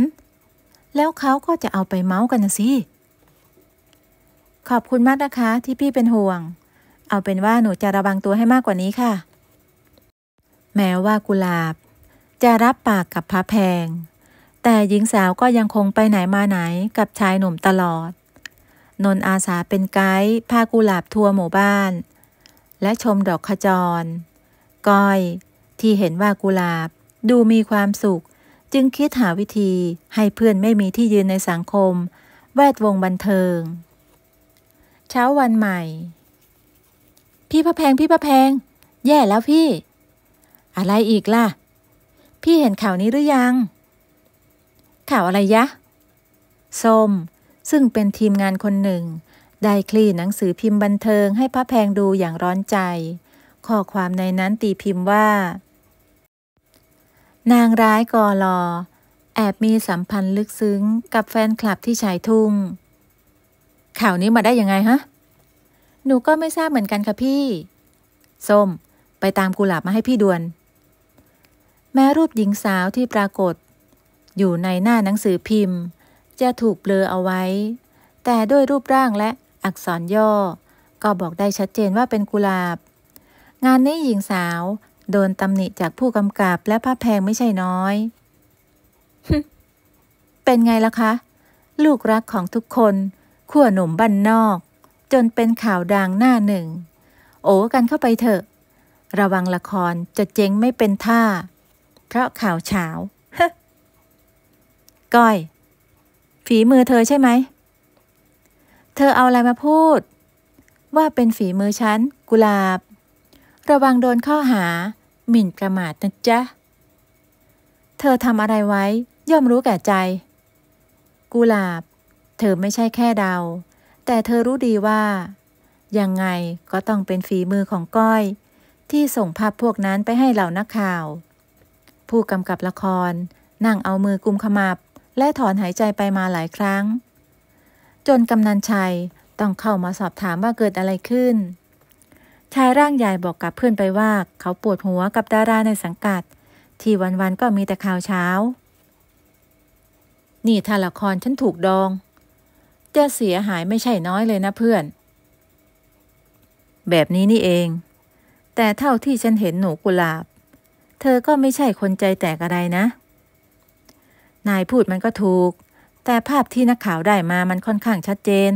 แล้วเขาก็จะเอาไปเมาส์กันนะสิ ขอบคุณมากนะคะที่พี่เป็นห่วง เอาเป็นว่าหนูจะระวังตัวให้มากกว่านี้ค่ะ แม้ว่ากุหลาบ จะรับปากกับพระแพง แต่หญิงสาวก็ยังคงไปไหนมาไหนกับชายหนุ่มตลอดนนอาสาเป็นไกด์พากุหลาบทัวร์หมู่บ้าน และชมดอกขจร ก้อย ที่เห็นว่ากุหลาบ ดูมีความสุข จึงคิดหาวิธีให้เพื่อนไม่มีที่ยืนในสังคม แวดวงบันเทิง เช้าวันใหม่ พี่พระแพงพี่พระแพง แย่แล้วพี่ อะไรอีกล่ะ พี่เห็นข่าวนี้หรือยัง ข่าวอะไรยะส้มซึ่งเป็นทีมงานคนหนึ่ง ได้คลี่หนังสือพิมพ์บันเทิงให้พระแพงดูอย่างร้อนใจ ข้อความในนั้นตีพิมพ์ว่า นางร้ายกอลอแอบมีสัมพันธ์ลึกซึ้งกับแฟนคลับที่ชายทุ่ง ข่าวนี้มาได้ยังไงฮะ หนูก็ไม่ทราบเหมือนกันค่ะพี่ ส้มไปตามกูหลาบมาให้พี่ด่วน แม้รูปหญิงสาวที่ปรากฏ อยู่ในหน้าหนังสือพิมพ์จะถูกเบลอเอาไว้ แต่ด้วยรูปร่างและอักษรย่อ ก็บอกได้ชัดเจนว่าเป็นกุหลาบ งานนี้หญิงสาว โดนตำหนิจากผู้กำกับและผ้าแพงไม่ใช่น้อย เป็นไงล่ะคะ ลูกรักของทุกคนขั้วหนุ่มบ้านนอก จนเป็นข่าวดังหน้าหนึ่ง โอ้กันเข้าไปเถอะ ระวังละครจะเจ๊งไม่เป็นท่า เพราะข่าวเช้าก้อยฝีมือเธอใช่ไหมเธอเอาอะไรมาพูด ว่าเป็นฝีมือฉันกุลาบ ระวังโดนข้อหาหมิ่นประมาทนะจ๊ะ เธอทำอะไรไว้ย่อมรู้แก่ใจกุลาบ เธอไม่ใช่แค่เดา แต่เธอรู้ดีว่า ยังไงก็ต้องเป็นฝีมือของก้อย ที่ส่งภาพพวกนั้นไปให้เหล่านักข่าว ผู้กำกับละครนั่งเอามือกุมขมับและถอนหายใจไปมาหลายครั้ง จนกำนันชัย ต้องเข้ามาสอบถามว่าเกิดอะไรขึ้น ชายร่างใหญ่บอกกับเพื่อนไปว่าเขาปวดหัวกับดาราในสังกัด ที่วัน ๆ ก็มีแต่ข่าวเช้านี่ถ้าละครฉันถูกดอง จะเสียหายไม่ใช่น้อยเลยนะเพื่อน แบบนี้นี่เอง แต่เท่าที่ฉันเห็นหนูกุหลาบ เธอก็ไม่ใช่คนใจแตกอะไรนะนายพูดมันก็ถูก แต่ภาพที่นักข่าวได้มามันค่อนข้างชัดเจน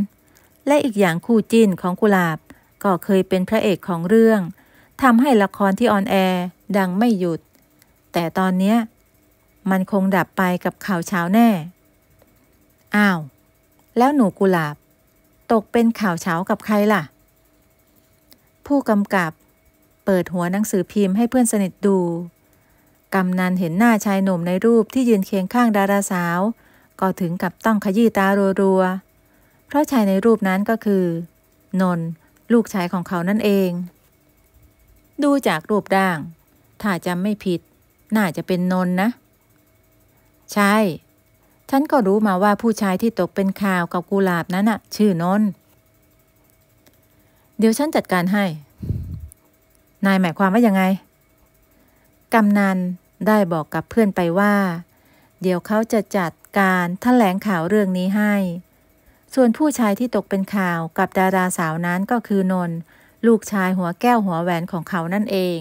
และอีกอย่างคู่จิ้นของกุหลาบ ก็เคยเป็นพระเอกของเรื่อง ทำให้ละครที่ออนแอร์ดังไม่หยุด แต่ตอนเนี้ยมันคงดับไปกับข่าวเช้าแน่ อ้าว แล้วหนูกุหลาบ ตกเป็นข่าวเช้ากับใครล่ะ ผู้กำกับเปิดหัวหนังสือพิมพ์ให้เพื่อนสนิทดูกำนันเห็นหน้าชายหนุ่มในรูปที่ยืนเคียงข้างดาราสาว ก็ถึงกับต้องขยี้ตารัวๆ เพราะชายในรูปนั้นก็คือนนลูกชายของเขานั่นเอง ดูจากรูปด่าง ถ้าจำไม่ผิด น่าจะเป็นนนนะ ใช่ฉันก็รู้มาว่าผู้ชายที่ตกเป็นข่าวกับกูหลาบนั้นน่ะ ชื่อนนเดี๋ยวฉันจัดการให้ นายหมายความว่ายังไงกำนัน ได้บอกกับเพื่อนไปว่า เดี๋ยวเขาจะจัดการแถลงข่าวเรื่องนี้ให้ ส่วนผู้ชายที่ตกเป็นข่าวกับดาราสาวนั้นก็คือนน ลูกชายหัวแก้วหัวแหวนของเขานั่นเอง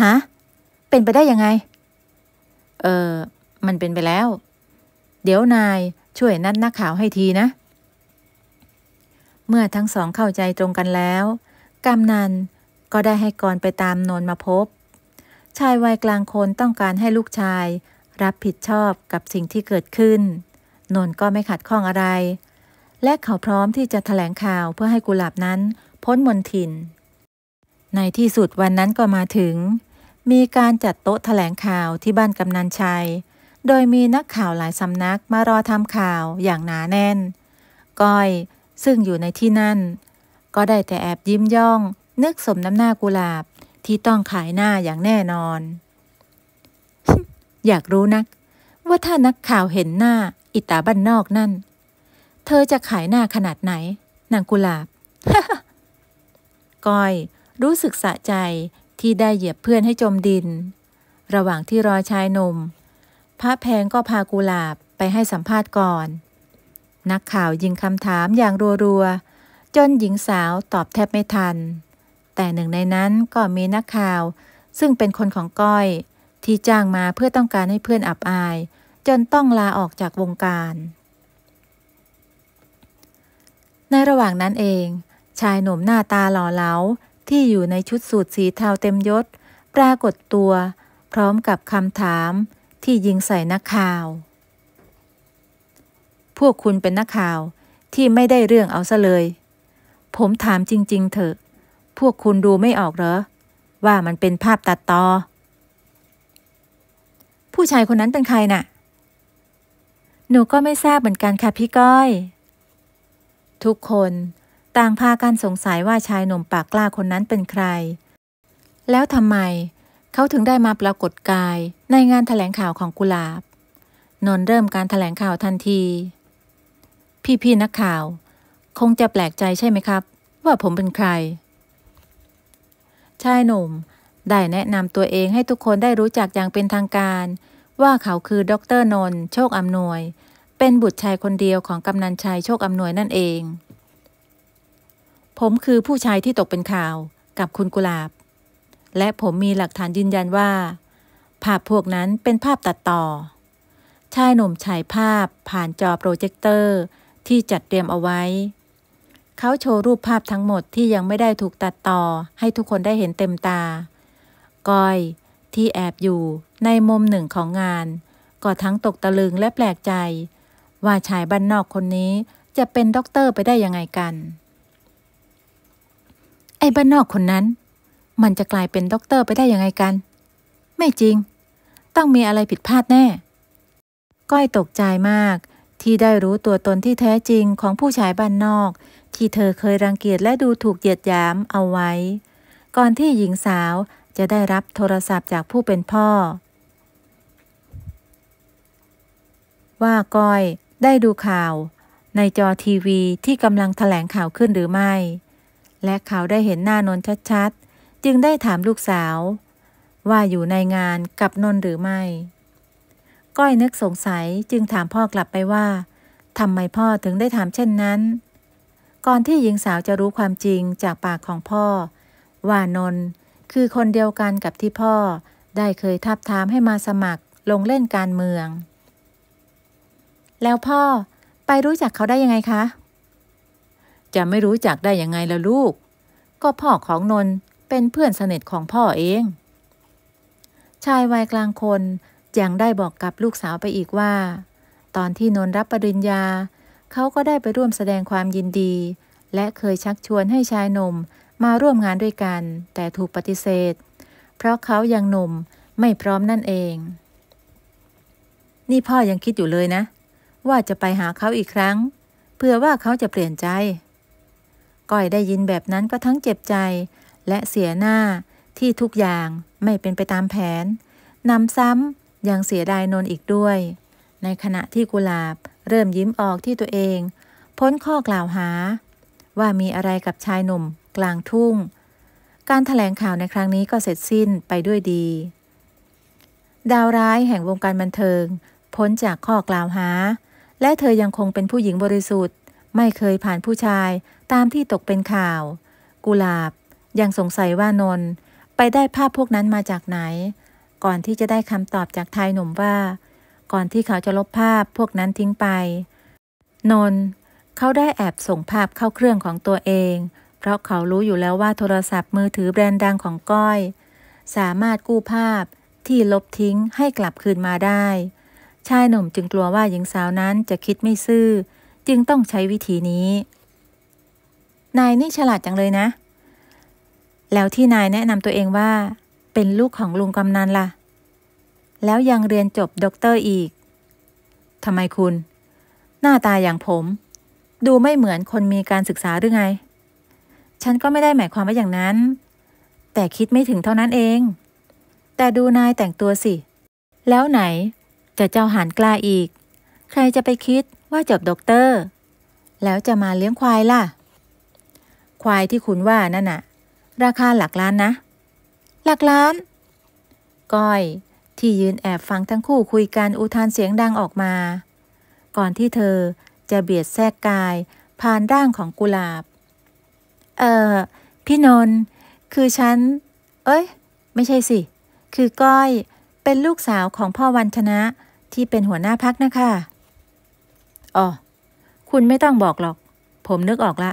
ฮะ เป็นไปได้ยังไง เออมันเป็นไปแล้ว เดี๋ยวนายช่วยนัดนักข่าวให้ทีนะ เมื่อทั้งสองเข้าใจตรงกันแล้ว กำนัน ก็ได้ให้กรไปตามนนมาพบชายวัย กลางคนต้องการให้ลูกชาย รับผิดชอบกับสิ่งที่เกิดขึ้นนนก็ไม่ขัดข้องอะไร และเขาพร้อมที่จะถแถลงข่าวเพื่อให้กุหลาบนั้นพ้นมนทินในที่สุดวันนั้นก็มาถึง มีการจัดโต๊ะถแถลงข่าวที่บ้านกำนันชัย โดยมีนักข่าวหลายสำนักมารอทำข่าวอย่างหนาแน่น ก้อย ซึ่งอยู่ในที่นั่น ก็ได้แต่แอบยิ้มย่องนึกสมน้ำหน้ากุหลาบที่ต้องขายหน้าอย่างแน่นอน อยากรู้นัก ว่าถ้านักข่าวเห็นหน้าอิตาบ้านนอกนั่น เธอจะขายหน้าขนาดไหนนางกุหลาบก้อย รู้สึกสะใจที่ได้เหยียบเพื่อนให้จมดิน ระหว่างที่รอชายหนุ่มพระแพงก็พากุหลาบ ไปให้สัมภาษณ์ก่อน นักข่าวยิงคำถามอย่างรัวๆจนหญิงสาวตอบแทบไม่ทันแต่หนึ่งในนั้นก็มีนักข่าว ซึ่งเป็นคนของก้อยที่จ้างมาเพื่อต้องการให้เพื่อนอับอาย จนต้องลาออกจากวงการ ในระหว่างนั้นเอง ชายหนุ่มหน้าตาหล่อเหลาที่อยู่ในชุดสูทสีเทาเต็มยศ ปรากฏตัว พร้อมกับคำถามที่ยิงใส่นักข่าว พวกคุณเป็นนักข่าวที่ไม่ได้เรื่องเอาซะเลย ผมถามจริง ๆ เถอะวกคุณดูไม่ออกเหรอว่ามันเป็นภาพตัดต่อ ผู้ชายคนนั้นเป็นใครนะ่ะ หนูก็ไม่ทราบเหมือนกันค่ะพี่ก้อยทุกคนต่างพากันสงสัยว่าชายหนุ่มปากกล้าคนนั้นเป็นใคร แล้วทำไมเขาถึงได้มาปรากฏกายในงานถแถลงข่าวของกุลาบนนเริ่มการถแถลงข่าวทันที พี่ๆนักข่าว คงจะแปลกใจใช่ไหมครับว่าผมเป็นใครชายหนุ่มได้แนะนำตัวเองให้ทุกคนได้รู้จักอย่างเป็นทางการ ว่าเขาคือดรนนท์โชคอำนวย เป็นบุตรชายคนเดียวของกำนันชายโชคอำนวยนั่นเอง ผมคือผู้ชายที่ตกเป็นข่าวกับคุณกุลาบ และผมมีหลักฐานยืนยันว่า ภาพพวกนั้นเป็นภาพตัดต่อ ชายหนุ่มฉายภาพผ่านจอโปรเจคเตอร์ที่จัดเตรียมเอาไว้เขาโชว์รูปภาพทั้งหมดที่ยังไม่ได้ถูกตัดต่อให้ทุกคนได้เห็นเต็มตา ก้อย ที่แอบอยู่ในมุมหนึ่งของงาน ก็ทั้งตกตะลึงและแปลกใจ ว่าชายบ้านนอกคนนี้จะเป็นด็อกเตอร์ไปได้ยังไงกัน ไอ้บ้านนอกคนนั้น มันจะกลายเป็นด็อกเตอร์ไปได้ยังไงกัน ไม่จริง ต้องมีอะไรผิดพลาดแน่ ก้อยตกใจมาก ที่ได้รู้ตัวตนที่แท้จริงของผู้ชายบ้านนอกที่เธอเคยรังเกียจและดูถูกเหยียดหยามเอาไว้ ก่อนที่หญิงสาวจะได้รับโทรศัพท์จากผู้เป็นพ่อ ว่าก้อยได้ดูข่าวในจอทีวีที่กำลังถแถลงข่าวขึ้นหรือไม่ และเขาได้เห็นหน้านนชัดๆ จึงได้ถามลูกสาว ว่าอยู่ในงาน กับนนหรือไม่ ก้อยนึกสงสัยจึงถามพ่อกลับไปว่าทำไมพ่อถึงได้ถามเช่นนั้นก่อนที่หญิงสาวจะรู้ความจริงจากปากของพ่อ ว่านนคือคนเดียวกันกับที่พ่อได้เคยทับทามให้มาสมัครลงเล่นการเมือง แล้วพ่อไปรู้จักเขาได้ยังไงคะ จะไม่รู้จักได้ยังไงล่ะลูก ก็พ่อของนนเป็นเพื่อนสนิทของพ่อเอง ชายวัยกลางคนยังได้บอกกับลูกสาวไปอีกว่า ตอนที่นนรับปริญญาเขาก็ได้ไปร่วมแสดงความยินดี และเคยชักชวนให้ชายหนุ่ม มาร่วมงานด้วยกัน แต่ถูกปฏิเสธ เพราะเขายังหนุ่ม ไม่พร้อมนั่นเอง นี่พ่อยังคิดอยู่เลยนะ ว่าจะไปหาเขาอีกครั้ง เพื่อว่าเขาจะเปลี่ยนใจก้อยได้ยินแบบนั้นก็ทั้งเจ็บใจและเสียหน้าที่ทุกอย่างไม่เป็นไปตามแผนนำซ้ำ ยังเสียดายนนอีกด้วย ในขณะที่กุหลาบเริ่มยิ้มออกที่ตัวเอง พ้นข้อกล่าวหา ว่ามีอะไรกับชายหนุ่ม กลางทุ่ง การถแถลงข่าวในครั้งนี้ก็เสร็จสิ้นไปด้วยดี ดาวร้ายแห่งวงการบันเทิงพ้นจากข้อกล่าวหา และเธอยังคงเป็นผู้หญิงบริสุทธิ์ ไม่เคยผ่านผู้ชายตามที่ตกเป็นข่าว กุหลาบ ยังสงสัยว่านน ไปได้ภาพพวกนั้นมาจากไหน ก่อนที่จะได้คำตอบจากทายหนุ่มว่าก่อนที่เขาจะลบภาพพวกนั้นทิ้งไป นน เขาได้แอบส่งภาพเข้าเครื่องของตัวเอง เพราะเขารู้อยู่แล้วว่าโทรศัพท์มือถือแบรนด์ดังของก้อย สามารถกู้ภาพที่ลบทิ้งให้กลับคืนมาได้ ชายหนุ่มจึงกลัวว่าหญิงสาวนั้นจะคิดไม่ซื่อจึงต้องใช้วิธีนี้ นายนี่ฉลาดจังเลยนะ แล้วที่นายแนะนำตัวเองว่าเป็นลูกของลุงกำนันละ่ะแล้วยังเรียนจบด็อกเตอร์อีก ทำไมคุณ หน้าตาอย่างผม ดูไม่เหมือนคนมีการศึกษาหรือไง ฉันก็ไม่ได้หมายความว่าอย่างนั้น แต่คิดไม่ถึงเท่านั้นเอง แต่ดูนายแต่งตัวสิ แล้วไหนจะเจ้าหานกล้าอีก ใครจะไปคิดว่าจบด็อกเตอร์ แล้วจะมาเลี้ยงควายล่ะ ควายที่คุณว่านั่นน่ะ ราคาหลักล้านนะ หลักล้าน ก้อยที่ยืนแอบฟังทั้งคู่คุยกันอุทานเสียงดังออกมา ก่อนที่เธอจะเบียดแทรกกาย ผ่านร่างของกุหลาบ เอ่อ พี่นนท์คือฉัน เอ้ยไม่ใช่สิ คือก้อย เป็นลูกสาวของพ่อวันชนะที่เป็นหัวหน้าพักนะคะอ๋อ คุณไม่ต้องบอกหรอก ผมนึกออกละ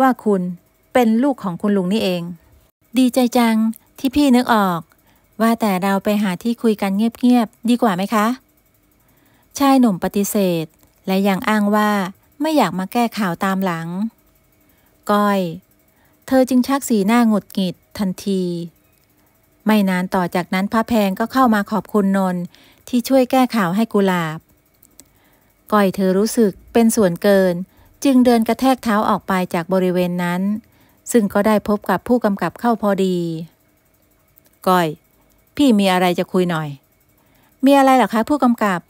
ว่าคุณเป็นลูกของคุณลุงนี่เอง ดีใจจังที่พี่นึกออกว่าแต่เราไปหาที่คุยกันเงียบๆ ดีกว่าไหมคะชายหนุ่มปฏิเสธและยังอ้างว่าไม่อยากมาแก้ข่าวตามหลังก้อย เธอจึงชักสีหน้าหงุดหงิดทันที ไม่นานต่อจากนั้นพระแพงก็เข้ามาขอบคุณนนที่ช่วยแก้ข่าวให้กุหลาบ ก้อยเธอรู้สึกเป็นส่วนเกิน จึงเดินกระแทกเท้าออกไปจากบริเวณนั้น ซึ่งก็ได้พบกับผู้กำกับเข้าพอดีก้อยพี่มีอะไรจะคุยหน่อย มีอะไรหรอคะ ผู้กำกับ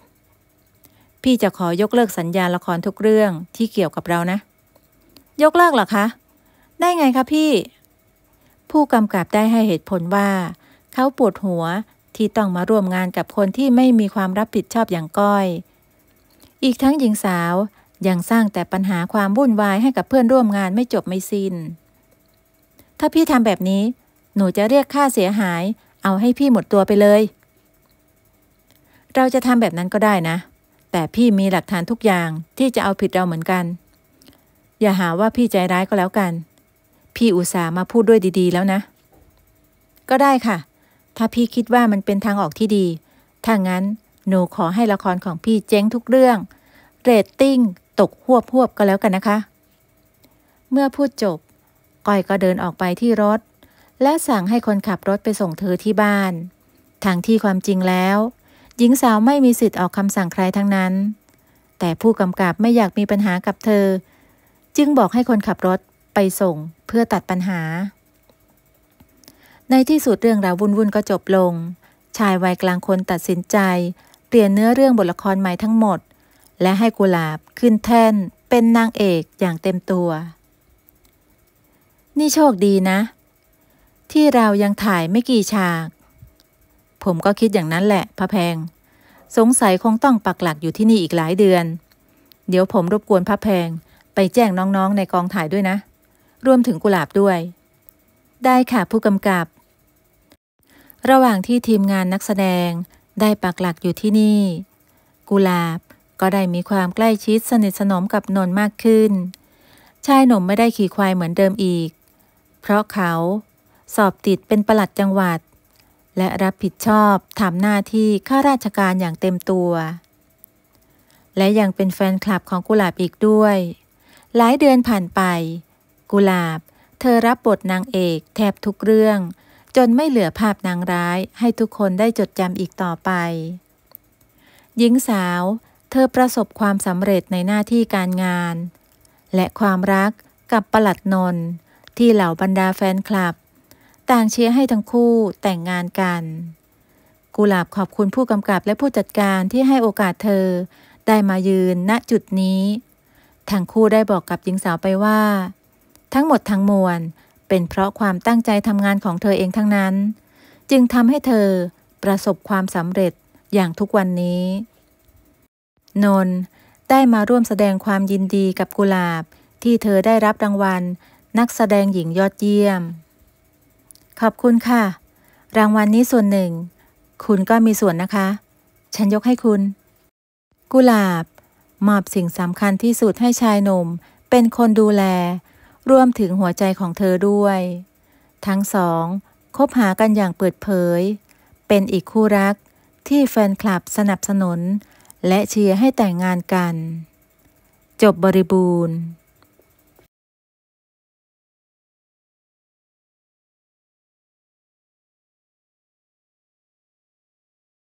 พี่จะขอยกเลิกสัญญาละครทุกเรื่องที่เกี่ยวกับเรานะ ยกเลิกหรอคะ ได้ไงคะพี่ ผู้กำกับได้ให้เหตุผลว่าเขาปวดหัวที่ต้องมาร่วมงานกับคนที่ไม่มีความรับผิดชอบอย่างก้อย อีกทั้งหญิงสาวยังสร้างแต่ปัญหาความวุ่นวายให้กับเพื่อนร่วมงานไม่จบไม่สิน้น ถ้าพี่ทำแบบนี้หนูจะเรียกค่าเสียหายเอาให้พี่หมดตัวไปเลย เราจะทำแบบนั้นก็ได้นะ แต่พี่มีหลักฐานทุกอย่างที่จะเอาผิดเราเหมือนกัน อย่าหาว่าพี่ใจร้ายก็แล้วกัน พี่อุตส่าห์มาพูดด้วยดีๆแล้วนะ ก็ได้ค่ะ ถ้าพี่คิดว่ามันเป็นทางออกที่ดี ถ้างั้นหนูขอให้ละครของพี่เจ๊งทุกเรื่อง เรตติ้งตกหวบหวบก็แล้วกันนะคะ เมื่อพูดจบก้อยก็เดินออกไปที่รถและสั่งให้คนขับรถไปส่งเธอที่บ้าน ทางที่ความจริงแล้ว หญิงสาวไม่มีสิทธิ์ออกคำสั่งใครทั้งนั้น แต่ผู้กำกับไม่อยากมีปัญหากับเธอ จึงบอกให้คนขับรถไปส่งเพื่อตัดปัญหา ในที่สุดเรื่องราววุ่นวุ่นก็จบลง ชายวัยกลางคนตัดสินใจ เปลี่ยนเนื้อเรื่องบทละครใหม่ทั้งหมด และให้กุหลาบขึ้นแท่นเป็นนางเอกอย่างเต็มตัว นี่โชคดีนะที่เรายังถ่ายไม่กี่ฉาก ผมก็คิดอย่างนั้นแหละพระแพง สงสัยคงต้องปักหลักอยู่ที่นี่อีกหลายเดือน เดี๋ยวผมรบกวนพระแพงไปแจ้งน้องๆในกองถ่ายด้วยนะ รวมถึงกุหลาบด้วย ได้ค่ะผู้กำกับ ระหว่างที่ทีมงานนักแสดงได้ปักหลักอยู่ที่นี่ กุหลาบก็ได้มีความใกล้ชิดสนิทสนมกับนนมากขึ้น ชายหนุ่มไม่ได้ขี่ควายเหมือนเดิมอีก เพราะเขาสอบติดเป็นประหลัดจังหวัด และรับผิดชอบทำหน้าที่ข้าราชการอย่างเต็มตัว และยังเป็นแฟนคลับของกุหลาบอีกด้วย หลายเดือนผ่านไป กุหลาบ เธอรับบทนางเอกแทบทุกเรื่อง จนไม่เหลือภาพนางร้ายให้ทุกคนได้จดจำอีกต่อไป หญิงสาว เธอประสบความสำเร็จในหน้าที่การงาน และความรักกับประหลัดนนที่เหล่าบรรดาแฟนคลับต่างเชียร์ให้ทั้งคู่แต่งงานกัน กุหลาบขอบคุณผู้กำกับและผู้จัดการที่ให้โอกาสเธอได้มายืนณจุดนี้ ทั้งคู่ได้บอกกับหญิงสาวไปว่า ทั้งหมดทั้งมวลเป็นเพราะความตั้งใจทำงานของเธอเองทั้งนั้น จึงทำให้เธอประสบความสำเร็จอย่างทุกวันนี้ นนได้มาร่วมแสดงความยินดีกับกุหลาบที่เธอได้รับรางวัลนักแสดงหญิงยอดเยี่ยมขอบคุณค่ะ รางวัลนนี้ส่วนหนึ่ง คุณก็มีส่วนนะคะ ฉันยกให้คุณ กุหลาบ มอบสิ่งสำคัญที่สุดให้ชายหนุ่ม เป็นคนดูแลรวมถึงหัวใจของเธอด้วย ทั้งสองคบหากันอย่างเปิดเผย เป็นอีกคู่รักที่แฟนคลับสนับสนุน และเชียร์ให้แต่งงานกัน จบบริบูรณ์